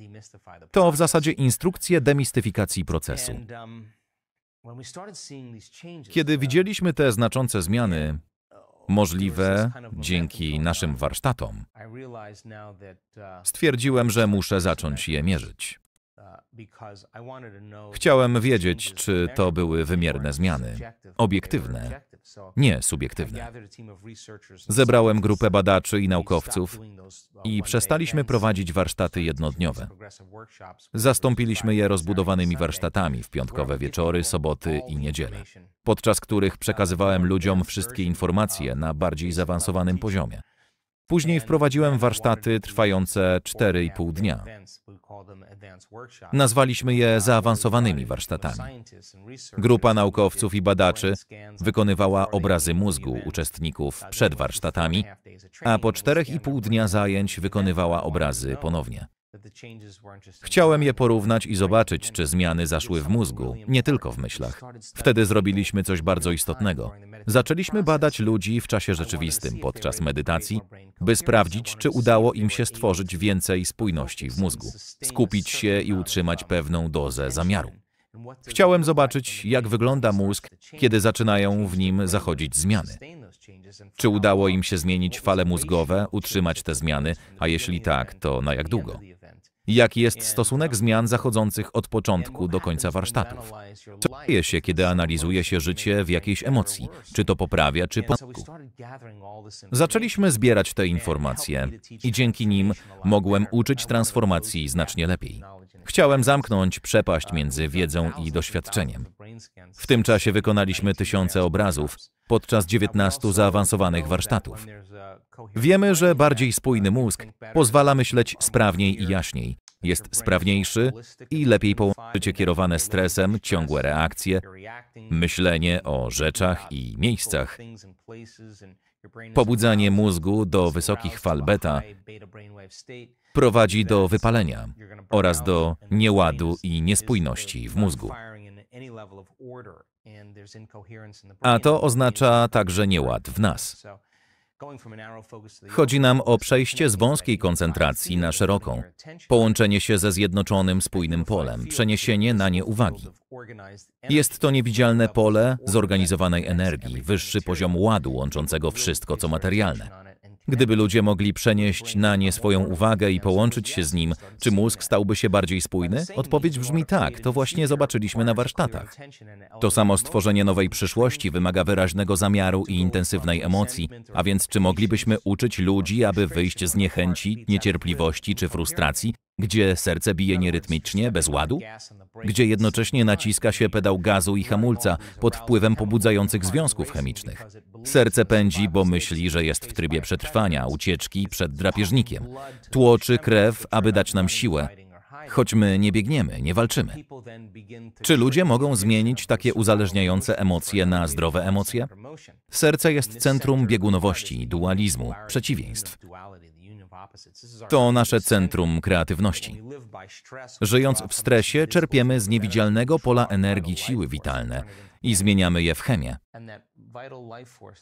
To w zasadzie instrukcje demistyfikacji procesu. Um, Kiedy uh, widzieliśmy te znaczące zmiany, możliwe dzięki naszym warsztatom. Uh, Stwierdziłem, że muszę zacząć je mierzyć. Chciałem wiedzieć, czy to były wymierne zmiany, obiektywne, nie subiektywne. Zebrałem grupę badaczy i naukowców uh, i przestaliśmy prowadzić warsztaty jednodniowe. Zastąpiliśmy je rozbudowanymi warsztatami w piątkowe wieczory, soboty i niedziele, podczas których przekazywałem ludziom wszystkie informacje uh, na bardziej zaawansowanym poziomie. Później wprowadziłem warsztaty trwające 4,5 dnia. Nazwaliśmy je zaawansowanymi warsztatami. Grupa naukowców i badaczy wykonywała obrazy mózgu uczestników przed warsztatami, a po 4,5 dnia zajęć wykonywała obrazy ponownie. Chciałem je porównać i zobaczyć, czy zmiany zaszły w mózgu, nie tylko w myślach. Wtedy zrobiliśmy coś bardzo istotnego. Zaczęliśmy badać ludzi w czasie rzeczywistym podczas medytacji, by sprawdzić, czy udało im się stworzyć więcej spójności w mózgu, skupić się i utrzymać pewną dozę zamiaru. Chciałem zobaczyć, jak wygląda mózg, kiedy zaczynają w nim zachodzić zmiany. Czy udało im się zmienić fale mózgowe, utrzymać te zmiany, a jeśli tak, to na jak długo? Jaki jest stosunek no. zmian zachodzących od początku do końca warsztatów? Co dzieje się, kiedy analizuje się życie w jakiejś emocji? Czy to poprawia, czy podku? Zaczęliśmy zbierać te informacje i dzięki nim mogłem uczyć transformacji znacznie lepiej. Chciałem zamknąć przepaść między wiedzą i doświadczeniem. W tym czasie wykonaliśmy tysiące obrazów podczas 19 zaawansowanych warsztatów. Wiemy, że bardziej spójny mózg pozwala myśleć sprawniej i jaśniej, jest sprawniejszy i lepiej połączycie kierowane stresem, ciągłe reakcje, myślenie o rzeczach i miejscach, pobudzanie mózgu do wysokich fal beta prowadzi do wypalenia oraz do nieładu i niespójności w mózgu. A to oznacza także nieład w nas. Chodzi nam o przejście z wąskiej koncentracji na szeroką, połączenie się ze zjednoczonym, spójnym polem, przeniesienie na nie uwagi. Jest to niewidzialne pole zorganizowanej energii, wyższy poziom ładu łączącego wszystko, co materialne. Gdyby ludzie mogli przenieść na nie swoją uwagę i połączyć się z nim, czy mózg stałby się bardziej spójny? Odpowiedź brzmi tak, to właśnie zobaczyliśmy na warsztatach. To samo stworzenie nowej przyszłości wymaga wyraźnego zamiaru i intensywnej emocji, a więc czy moglibyśmy uczyć ludzi, aby wyjść z niechęci, niecierpliwości czy frustracji, gdzie serce bije nierytmicznie, bez ładu, gdzie jednocześnie naciska się pedał gazu i hamulca pod wpływem pobudzających związków chemicznych. Serce pędzi, bo myśli, że jest w trybie przetrwania ucieczki przed drapieżnikiem. Tłoczy krew, aby dać nam siłę, choć my nie biegniemy, nie walczymy. Czy ludzie mogą zmienić takie uzależniające emocje na zdrowe emocje? Serce jest centrum biegunowości, dualizmu, przeciwieństw. To nasze centrum kreatywności. Żyjąc w stresie, czerpiemy z niewidzialnego pola energii siły witalne i zmieniamy je w chemię.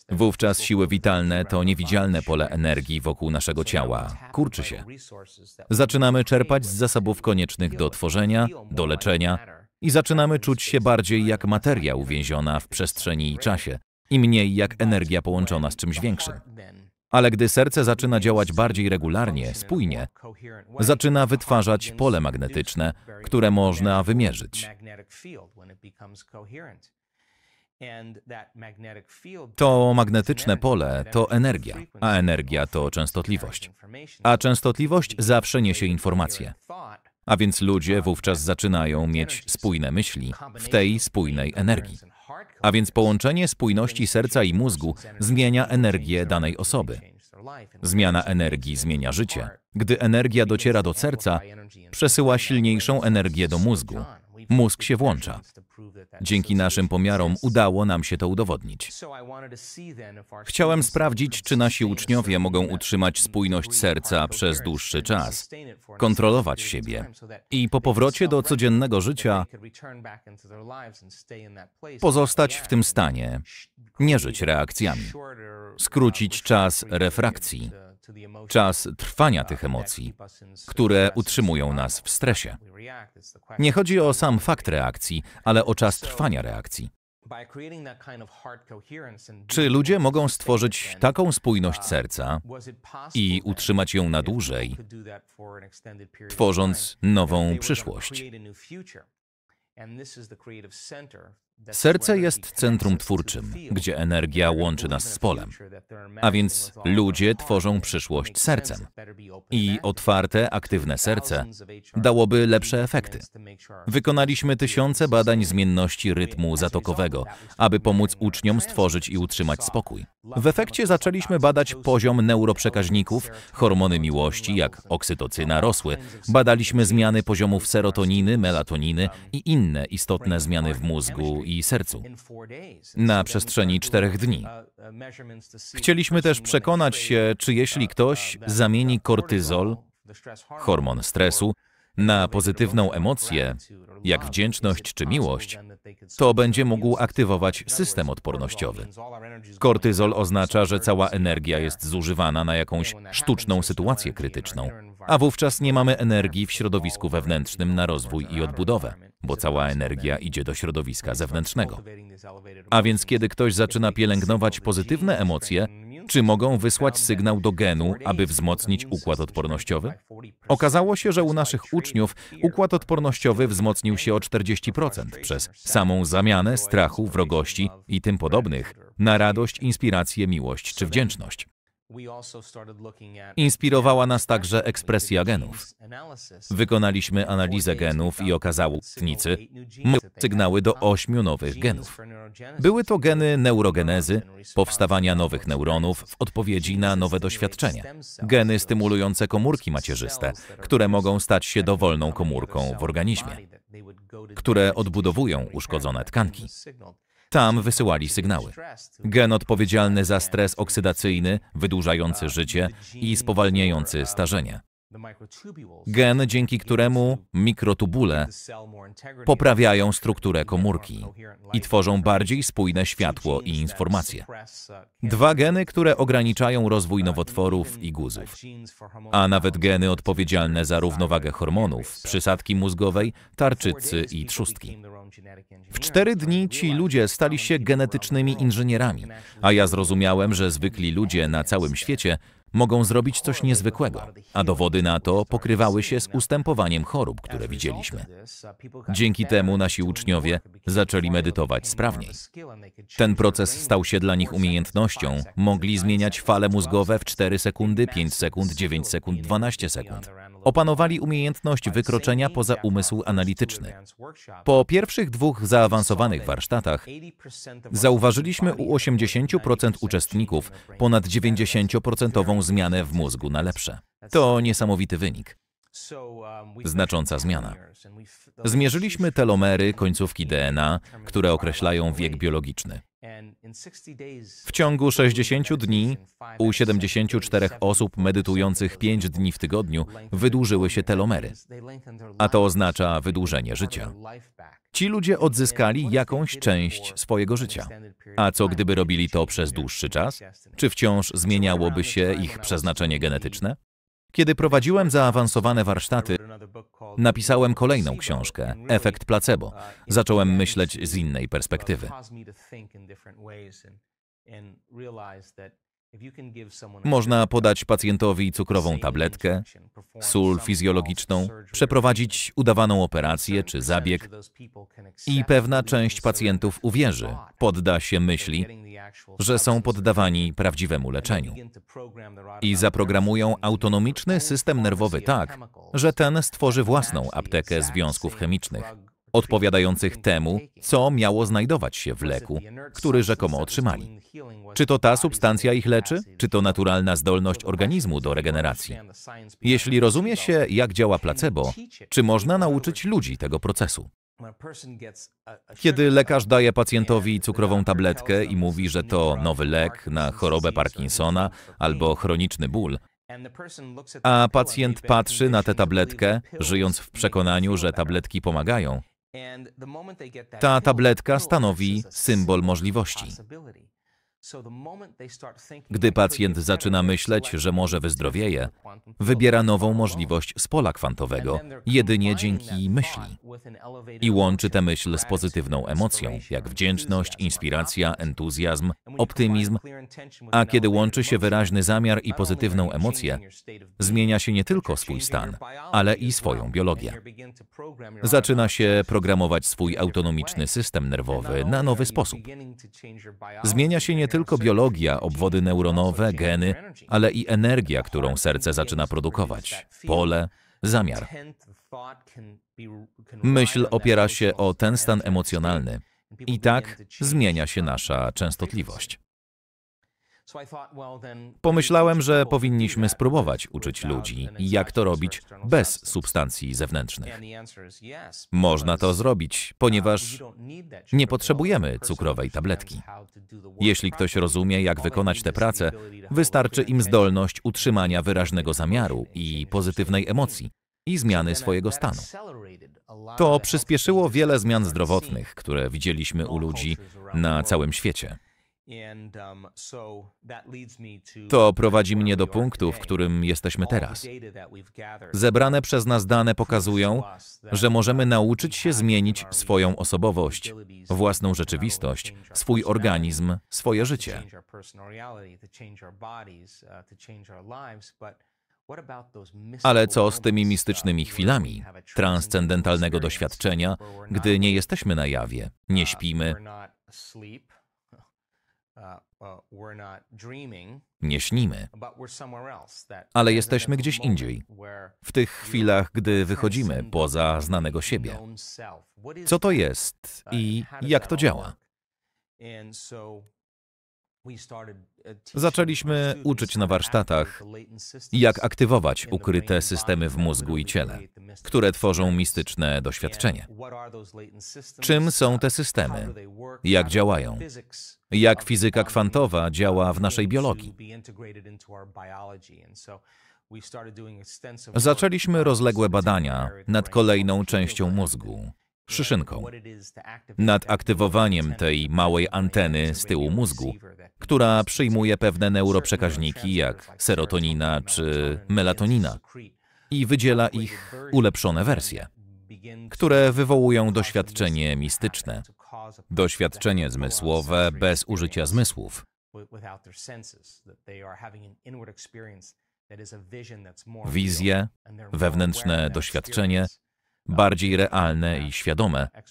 Wówczas siły witalne to niewidzialne pole energii wokół naszego ciała. Kurczy się. Zaczynamy czerpać z zasobów koniecznych do tworzenia, do leczenia i zaczynamy czuć się bardziej jak materia uwięziona w przestrzeni i czasie i mniej jak energia połączona z czymś większym. Ale gdy serce zaczyna działać bardziej regularnie, spójnie, zaczyna wytwarzać pole magnetyczne, które można wymierzyć. To magnetyczne pole to energia, a energia to częstotliwość. A częstotliwość zawsze niesie informację. A więc ludzie wówczas zaczynają mieć spójne myśli w tej spójnej energii. A więc połączenie spójności serca i mózgu zmienia energię danej osoby. Zmiana energii zmienia życie. Gdy energia dociera do serca, przesyła silniejszą energię do mózgu, mózg się włącza. Dzięki naszym pomiarom udało nam się to udowodnić. Chciałem sprawdzić, czy nasi uczniowie mogą utrzymać spójność serca przez dłuższy czas, kontrolować siebie i po powrocie do codziennego życia pozostać w tym stanie, nie żyć reakcjami, skrócić czas refrakcji, czas trwania tych emocji, które utrzymują nas w stresie. Nie chodzi o sam fakt reakcji, ale o czas trwania reakcji. Czy ludzie mogą stworzyć taką spójność uh, serca i utrzymać ją na dłużej, tworząc nową przyszłość? Serce jest centrum twórczym, gdzie energia łączy nas z polem. A więc ludzie tworzą przyszłość sercem. I otwarte, aktywne serce dałoby lepsze efekty. Wykonaliśmy tysiące badań zmienności rytmu zatokowego, aby pomóc uczniom stworzyć i utrzymać spokój. W efekcie zaczęliśmy badać poziom neuroprzekaźników, hormony miłości, jak oksytocyna, rosły. Badaliśmy zmiany poziomów serotoniny, melatoniny i inne istotne zmiany w mózgu i sercu na przestrzeni czterech dni. Uh, uh, Chcieliśmy też przekonać się, czy jeśli uh, ktoś zamieni kortyzol, hormon stresu, na pozytywną emocję, jak wdzięczność czy miłość, to będzie mógł aktywować system odpornościowy. Kortyzol oznacza, że cała energia jest zużywana na jakąś sztuczną sytuację krytyczną, a wówczas nie mamy energii w środowisku wewnętrznym na rozwój i odbudowę, bo cała energia idzie do środowiska zewnętrznego. A więc kiedy ktoś zaczyna pielęgnować pozytywne emocje, czy mogą wysłać sygnał do genu, aby wzmocnić układ odpornościowy? Okazało się, że u naszych uczniów układ odpornościowy wzmocnił się o 40% przez samą zamianę strachu, wrogości i tym podobnych na radość, inspirację, miłość czy wdzięczność. Inspirowała nas także ekspresja genów. Wykonaliśmy analizę genów i okazało się, że sygnały do ośmiu nowych genów. Były to geny neurogenezy, powstawania nowych neuronów w odpowiedzi na nowe doświadczenia. Geny stymulujące komórki macierzyste, które mogą stać się dowolną komórką w organizmie, które odbudowują uszkodzone tkanki. Tam wysyłali sygnały. Gen odpowiedzialny za stres oksydacyjny, wydłużający życie i spowalniający starzenie. Gen, dzięki któremu mikrotubule poprawiają strukturę komórki i tworzą bardziej spójne światło i informacje. Uh, Dwa geny, które ograniczają rozwój uh, nowotworów i guzów, uh, a nawet geny odpowiedzialne za równowagę hormonów, przysadki mózgowej, tarczycy i trzustki. W cztery dni ci ludzie stali się genetycznymi inżynierami, a ja zrozumiałem, że zwykli ludzie na całym świecie mogą zrobić coś niezwykłego, a dowody na to pokrywały się z ustępowaniem chorób, które widzieliśmy. Dzięki temu nasi uczniowie zaczęli medytować sprawniej. Ten proces stał się dla nich umiejętnością, mogli zmieniać fale mózgowe w 4 sekundy, 5 sekund, 9 sekund, 12 sekund. Opanowali umiejętność wykroczenia poza umysł analityczny. Po pierwszych dwóch zaawansowanych warsztatach zauważyliśmy u 80% uczestników ponad 90% zmianę w mózgu na lepsze. To niesamowity wynik. Znacząca zmiana. Zmierzyliśmy telomery końcówki DNA, które określają wiek biologiczny. W ciągu 60 dni u 74 osób medytujących 5 dni w tygodniu wydłużyły się telomery, a to oznacza wydłużenie życia. Ci ludzie odzyskali jakąś część swojego życia. A co gdyby robili to przez dłuższy czas? Czy wciąż zmieniałoby się ich przeznaczenie genetyczne? Kiedy prowadziłem zaawansowane warsztaty, napisałem kolejną książkę, Efekt placebo. Zacząłem myśleć z innej perspektywy. Można podać pacjentowi uh, cukrową tabletkę, sól fizjologiczną, przeprowadzić udawaną operację czy zabieg i pewna część pacjentów uwierzy, podda się myśli, że są poddawani prawdziwemu leczeniu i zaprogramują autonomiczny system nerwowy tak, że ten stworzy własną aptekę związków chemicznych odpowiadających temu, co miało znajdować się w leku, który rzekomo otrzymali. Czy to ta substancja ich leczy, czy to naturalna zdolność organizmu do regeneracji? Jeśli rozumie się, jak działa placebo, czy można nauczyć ludzi tego procesu? Kiedy lekarz daje pacjentowi cukrową tabletkę i mówi, że to nowy lek na chorobę Parkinsona albo chroniczny ból, a pacjent patrzy na tę tabletkę, żyjąc w przekonaniu, że tabletki pomagają, ta tabletka oh, stanowi symbol możliwości. Gdy pacjent zaczyna myśleć, że może wyzdrowieje, wybiera nową możliwość z pola kwantowego jedynie dzięki myśli i łączy tę myśl z pozytywną emocją, jak wdzięczność, inspiracja, entuzjazm, optymizm, a kiedy łączy się wyraźny zamiar i pozytywną emocję, zmienia się nie tylko swój stan, ale i swoją biologię. Zaczyna się programować swój autonomiczny system nerwowy na nowy sposób. Zmienia się nie tylko tylko biologia, obwody neuronowe, geny, ale i energia, którą serce zaczyna produkować, pole, zamiar. Myśl opiera się o ten stan emocjonalny i tak zmienia się nasza częstotliwość. Pomyślałem, że powinniśmy spróbować uczyć ludzi, jak to robić bez substancji zewnętrznych. Można to zrobić, um, ponieważ nie potrzebujemy cukrowej tabletki. Jeśli ktoś rozumie, jak wykonać tę pracę, wystarczy im zdolność utrzymania wyraźnego zamiaru i pozytywnej emocji i zmiany swojego stanu. To przyspieszyło wiele zmian zdrowotnych, które widzieliśmy u ludzi na całym świecie. Um, to prowadzi mnie do punktu, w którym jesteśmy teraz. Zebrane przez nas dane pokazują, że możemy nauczyć się zmienić swoją osobowość, własną rzeczywistość, swój organizm, swoje życie. Uh, Ale co z tymi uh, mistycznymi chwilami transcendentalnego doświadczenia, gdy nie jesteśmy na jawie, nie uh, śpimy, Uh, uh, Nie śnimy, ale jesteśmy gdzieś indziej, w tych chwilach, gdy wychodzimy poza znanego siebie. Co to jest uh, i jak to działa? Uh, Zaczęliśmy uczyć na warsztatach, jak aktywować ukryte systemy w mózgu i ciele, które tworzą mistyczne doświadczenie. Czym są te systemy? Jak działają? Jak fizyka kwantowa działa w naszej biologii? Zaczęliśmy rozległe badania nad kolejną częścią mózgu, szyszynką, nad aktywowaniem tej małej anteny z tyłu mózgu, która przyjmuje pewne neuroprzekaźniki jak serotonina czy melatonina i wydziela ich ulepszone wersje, które wywołują doświadczenie mistyczne, doświadczenie zmysłowe bez użycia zmysłów. Wizje, wewnętrzne doświadczenie, tak. bardziej realne i świadome tak.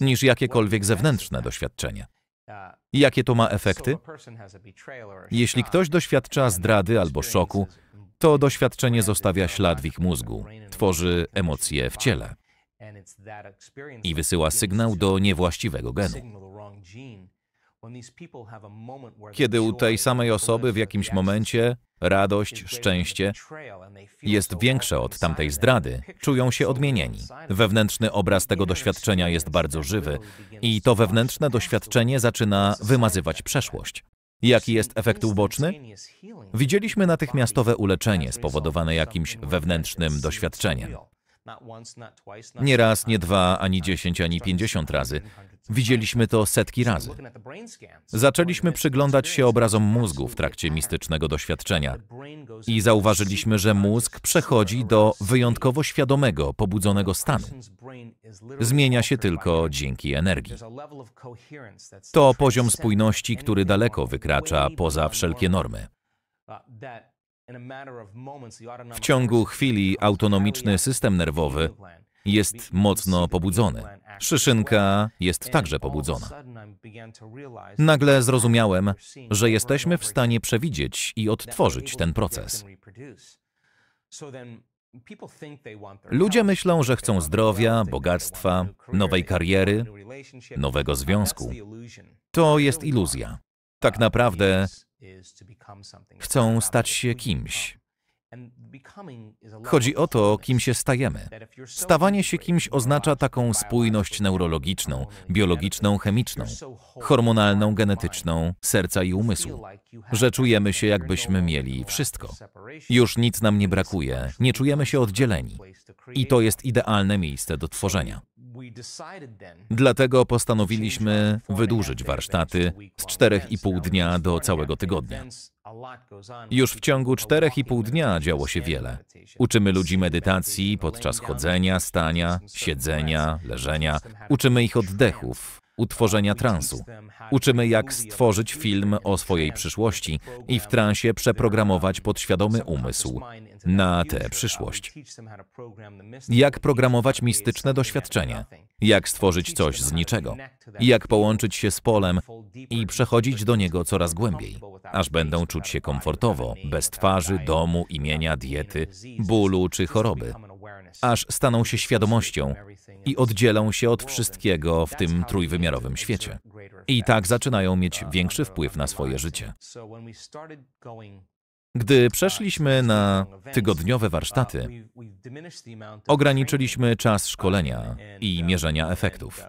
niż jakiekolwiek zewnętrzne doświadczenie. Uh, Jakie to ma efekty? Jeśli ktoś doświadcza zdrady albo szoku, to doświadczenie zostawia ślad w ich mózgu, tworzy emocje w ciele i wysyła sygnał do niewłaściwego genu. Kiedy u tej samej osoby w jakimś momencie radość, szczęście jest większe od tamtej zdrady, czują się odmienieni. Wewnętrzny obraz tego doświadczenia jest bardzo żywy i to wewnętrzne doświadczenie zaczyna wymazywać przeszłość. Jaki jest efekt uboczny? Widzieliśmy natychmiastowe uleczenie spowodowane jakimś wewnętrznym doświadczeniem. Nie raz, nie dwa, ani dziesięć, ani pięćdziesiąt razy. Widzieliśmy to setki razy. Zaczęliśmy przyglądać się obrazom mózgu w trakcie mistycznego doświadczenia i zauważyliśmy, że mózg przechodzi do wyjątkowo świadomego, pobudzonego stanu. Zmienia się tylko dzięki energii. To poziom spójności, który daleko wykracza poza wszelkie normy. Uh, w ciągu chwili autonomiczny system nerwowy jest mocno pobudzony. Szyszynka jest także pobudzona. Nagle zrozumiałem, że jesteśmy w stanie przewidzieć i odtworzyć ten proces. Ludzie myślą, że chcą zdrowia, bogactwa, nowej kariery, nowego związku. To jest iluzja. Tak ah, naprawdę Chcą stać się kimś. Chodzi o to, kim się stajemy. Stawanie się kimś oznacza taką spójność neurologiczną, biologiczną, chemiczną, hormonalną, genetyczną, serca i umysłu, że czujemy się, jakbyśmy mieli wszystko. Już nic nam nie brakuje, nie czujemy się oddzieleni. I to jest idealne miejsce do tworzenia. Dlatego postanowiliśmy wydłużyć warsztaty z 4,5 dnia do całego tygodnia. Już w ciągu 4,5 dnia działo się wiele. Uczymy ludzi medytacji podczas chodzenia, stania, siedzenia, leżenia. Uczymy ich oddechów, utworzenia transu. Uczymy, jak stworzyć film o swojej przyszłości i w transie przeprogramować podświadomy umysł na tę przyszłość. Jak programować mistyczne doświadczenia, jak stworzyć coś z niczego, jak połączyć się z polem i przechodzić do niego coraz głębiej, aż będą czuć się komfortowo, bez twarzy, domu, imienia, diety, bólu czy choroby aż staną się świadomością i oddzielą się od wszystkiego w tym trójwymiarowym świecie. I tak zaczynają mieć większy wpływ na swoje życie. Gdy przeszliśmy na tygodniowe warsztaty, ograniczyliśmy czas szkolenia i mierzenia efektów.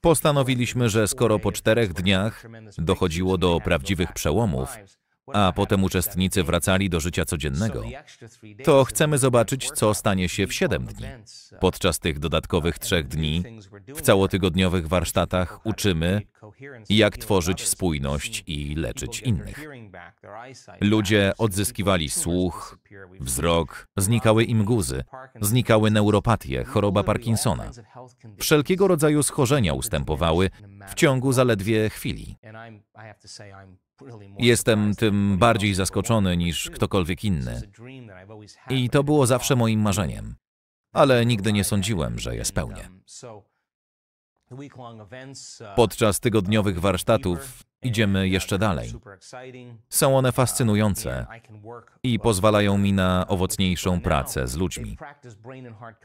Postanowiliśmy, że skoro po czterech dniach dochodziło do prawdziwych przełomów, a potem uczestnicy wracali do życia codziennego, to chcemy zobaczyć, co stanie się w 7 dni. Podczas tych dodatkowych trzech dni w całotygodniowych warsztatach uczymy, jak tworzyć spójność i leczyć innych. Ludzie odzyskiwali słuch, wzrok, znikały im guzy, znikały neuropatie, choroba Parkinsona. Wszelkiego rodzaju schorzenia ustępowały no w ciągu zaledwie chwili. Jestem tym bardziej zaskoczony niż ktokolwiek inny. I to było zawsze moim marzeniem, ale nigdy nie sądziłem, że je spełnię. Um, Uh, Podczas tygodniowych warsztatów Idziemy uh, jeszcze dalej. Są one fascynujące uh, i pozwalają mi na owocniejszą pracę z ludźmi.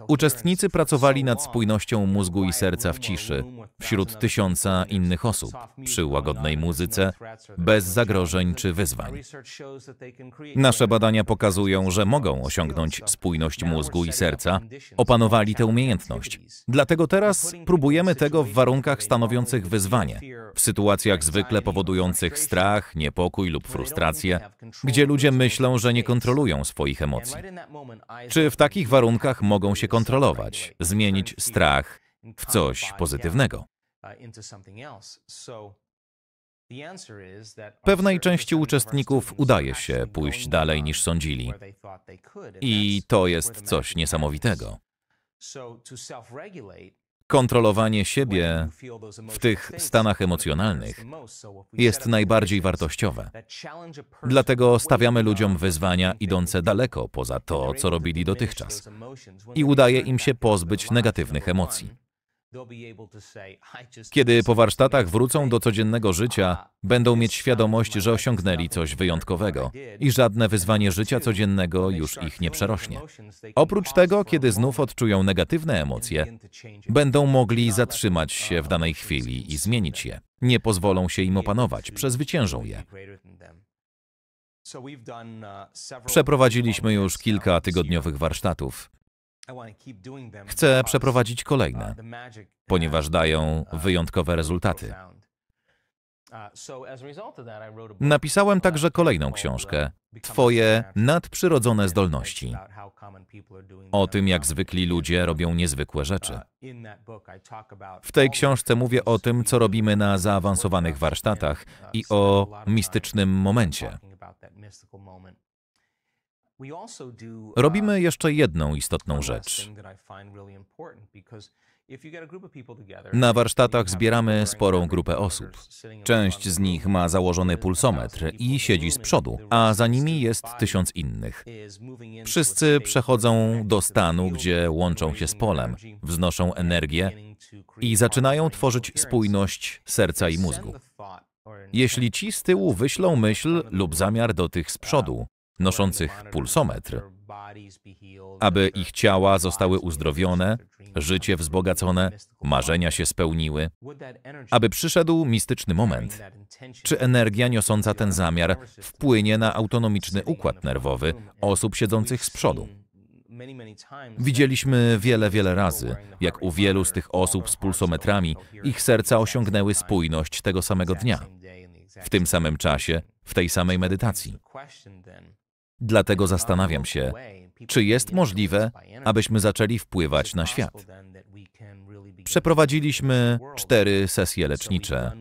Uczestnicy pracowali nad spójnością mózgu i serca w ciszy, wśród tysiąca innych osób, przy łagodnej muzyce, bez zagrożeń czy wyzwań. Nasze badania pokazują, że mogą osiągnąć spójność mózgu i serca, opanowali tę umiejętność. Dlatego teraz próbujemy tego w warunkach stanowiących wyzwanie w sytuacjach zwykle powodujących strach, niepokój lub frustrację, gdzie ludzie myślą, że nie kontrolują swoich emocji. Czy w takich warunkach mogą się kontrolować, zmienić strach w coś pozytywnego? Pewnej części uczestników udaje się pójść dalej niż sądzili, i to jest coś niesamowitego. Kontrolowanie siebie w tych stanach emocjonalnych jest najbardziej wartościowe. Dlatego stawiamy ludziom wyzwania idące daleko poza to, co robili dotychczas i udaje im się pozbyć negatywnych emocji. Kiedy po warsztatach wrócą do codziennego życia, ah, będą mieć świadomość, że osiągnęli coś wyjątkowego i żadne wyzwanie życia codziennego już ich nie przerośnie. Oprócz tego, kiedy znów odczują negatywne emocje, będą mogli zatrzymać się w danej chwili i zmienić je. Nie pozwolą się im opanować, przezwyciężą je. Uh, Przeprowadziliśmy już kilka tygodniowych warsztatów. Chcę uh, przeprowadzić kolejne, ponieważ dają uh, wyjątkowe rezultaty. Uh, Napisałem także kolejną książkę, Twoje nadprzyrodzone zdolności, o tym, jak zwykli ludzie robią niezwykłe rzeczy. W tej książce mówię o tym, co robimy na zaawansowanych warsztatach i o mistycznym momencie. Robimy uh, jeszcze jedną istotną rzecz. Na warsztatach zbieramy sporą grupę osób. Część z nich ma założony pulsometr i siedzi z przodu, a za nimi jest tysiąc innych. Wszyscy przechodzą do stanu, gdzie łączą się z polem, wznoszą energię i zaczynają tworzyć spójność serca i mózgu. Jeśli ci z tyłu wyślą myśl lub zamiar do tych z przodu, noszących pulsometr, aby ich ciała zostały uzdrowione, życie wzbogacone, marzenia się spełniły, aby przyszedł mistyczny moment. Czy energia niosąca ten zamiar wpłynie na autonomiczny układ nerwowy osób siedzących z przodu? Widzieliśmy wiele, wiele razy, jak u wielu z tych osób z pulsometrami ich serca osiągnęły spójność tego samego dnia, w tym samym czasie, w tej samej medytacji. Dlatego zastanawiam się, czy jest możliwe, abyśmy zaczęli wpływać na świat. Przeprowadziliśmy cztery sesje lecznicze,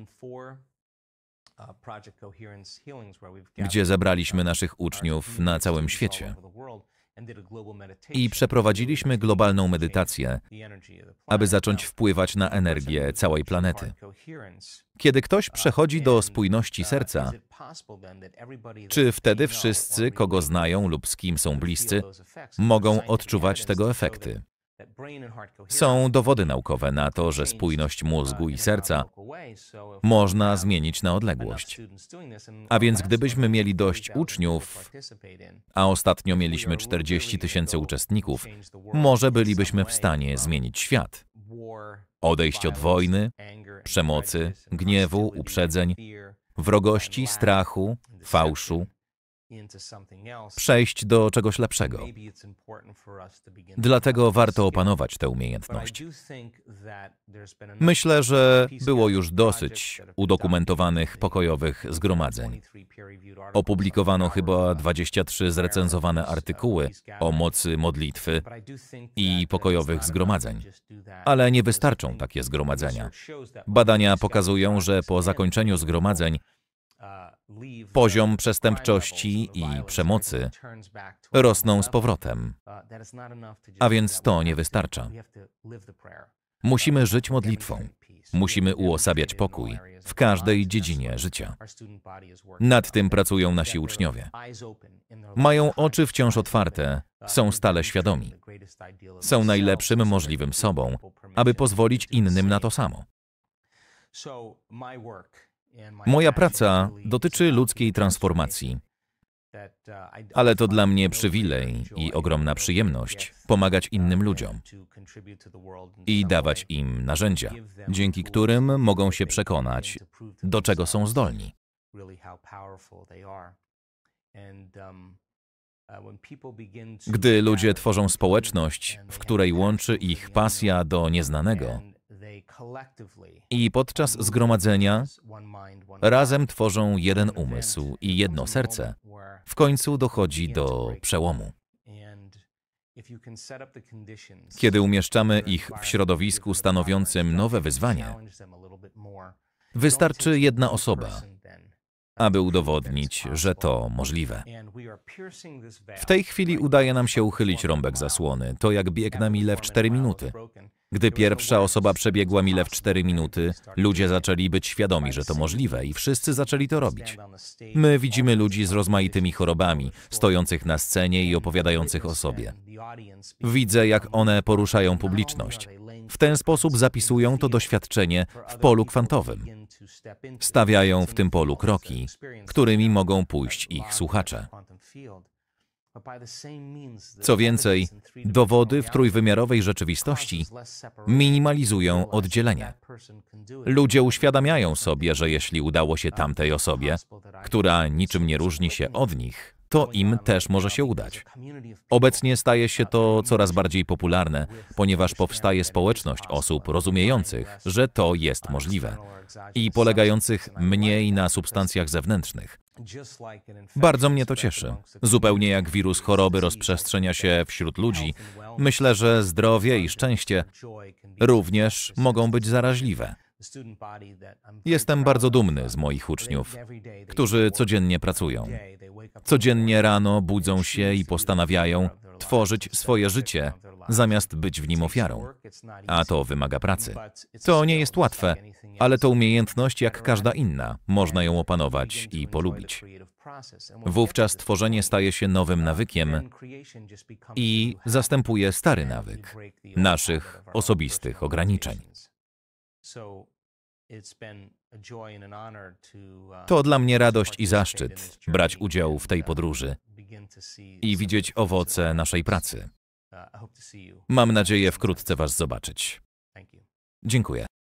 gdzie zebraliśmy naszych uczniów na całym świecie. I przeprowadziliśmy globalną medytację, aby zacząć wpływać na energię całej planety. Kiedy ktoś przechodzi do spójności serca, czy wtedy wszyscy, kogo znają lub z kim są bliscy, mogą odczuwać tego efekty? Są dowody naukowe na to, że spójność mózgu i serca można zmienić na odległość. A więc gdybyśmy mieli dość uczniów, a ostatnio mieliśmy 40 tysięcy uczestników, może bylibyśmy w stanie zmienić świat. Odejść od wojny, przemocy, gniewu, uprzedzeń, wrogości, strachu, fałszu, przejść do czegoś lepszego. Dlatego warto opanować tę umiejętność. Myślę, że było już dosyć udokumentowanych pokojowych zgromadzeń. Opublikowano chyba 23 zrecenzowane artykuły o mocy modlitwy i uh, pokojowych zgromadzeń. Ale nie wystarczą takie zgromadzenia. Badania pokazują, że po zakończeniu zgromadzeń poziom przestępczości i przemocy rosną z powrotem. A więc to nie wystarcza. Musimy żyć modlitwą. Musimy uosabiać pokój w każdej dziedzinie życia. Nad tym pracują nasi uczniowie. Mają oczy wciąż otwarte, są stale świadomi. Są najlepszym możliwym sobą, aby pozwolić innym na to samo. Moja praca dotyczy ludzkiej transformacji. Ale to dla mnie przywilej i ogromna przyjemność pomagać innym ludziom i dawać im narzędzia, dzięki którym mogą się przekonać, do czego są zdolni. Gdy ludzie tworzą społeczność, w której łączy ich pasja do nieznanego, i podczas zgromadzenia razem tworzą jeden umysł i jedno serce. W końcu dochodzi do przełomu. Kiedy umieszczamy ich w środowisku stanowiącym nowe wyzwanie, wystarczy jedna osoba, aby udowodnić, że to możliwe. W tej chwili udaje nam się uchylić rąbek zasłony. To jak bieg na mile w 4 minuty. Gdy pierwsza osoba przebiegła mile w 4 minuty, ludzie zaczęli być świadomi, że to możliwe i wszyscy zaczęli to robić. My widzimy ludzi z rozmaitymi chorobami, stojących na scenie i opowiadających o sobie. Widzę, jak one poruszają publiczność. W ten sposób zapisują to doświadczenie w polu kwantowym. Stawiają w tym polu kroki, którymi mogą pójść ich słuchacze. Co więcej, dowody w trójwymiarowej rzeczywistości minimalizują oddzielenie. Ludzie uświadamiają sobie, że jeśli udało się tamtej osobie, która niczym nie różni się od nich, to im też może się udać. Obecnie staje się to coraz bardziej popularne, ponieważ powstaje społeczność osób rozumiejących, że to jest możliwe i polegających mniej na substancjach zewnętrznych. Bardzo mnie to cieszy. Zupełnie jak wirus choroby rozprzestrzenia się wśród ludzi, myślę, że zdrowie i szczęście również mogą być zaraźliwe. Jestem bardzo dumny z moich uczniów, którzy codziennie pracują. Codziennie rano budzą się i postanawiają tworzyć swoje życie, zamiast być w nim ofiarą. A to wymaga pracy. To nie jest łatwe, ale to umiejętność jak każda inna. Można ją opanować i polubić. Wówczas tworzenie staje się nowym uh, nawykiem i zastępuje stary nawyk naszych osobistych ograniczeń. Uh, to dla mnie radość i zaszczyt brać udział w tej uh, podróży i widzieć owoce naszej pracy. Uh, Mam nadzieję wkrótce Was zobaczyć. Dziękuję.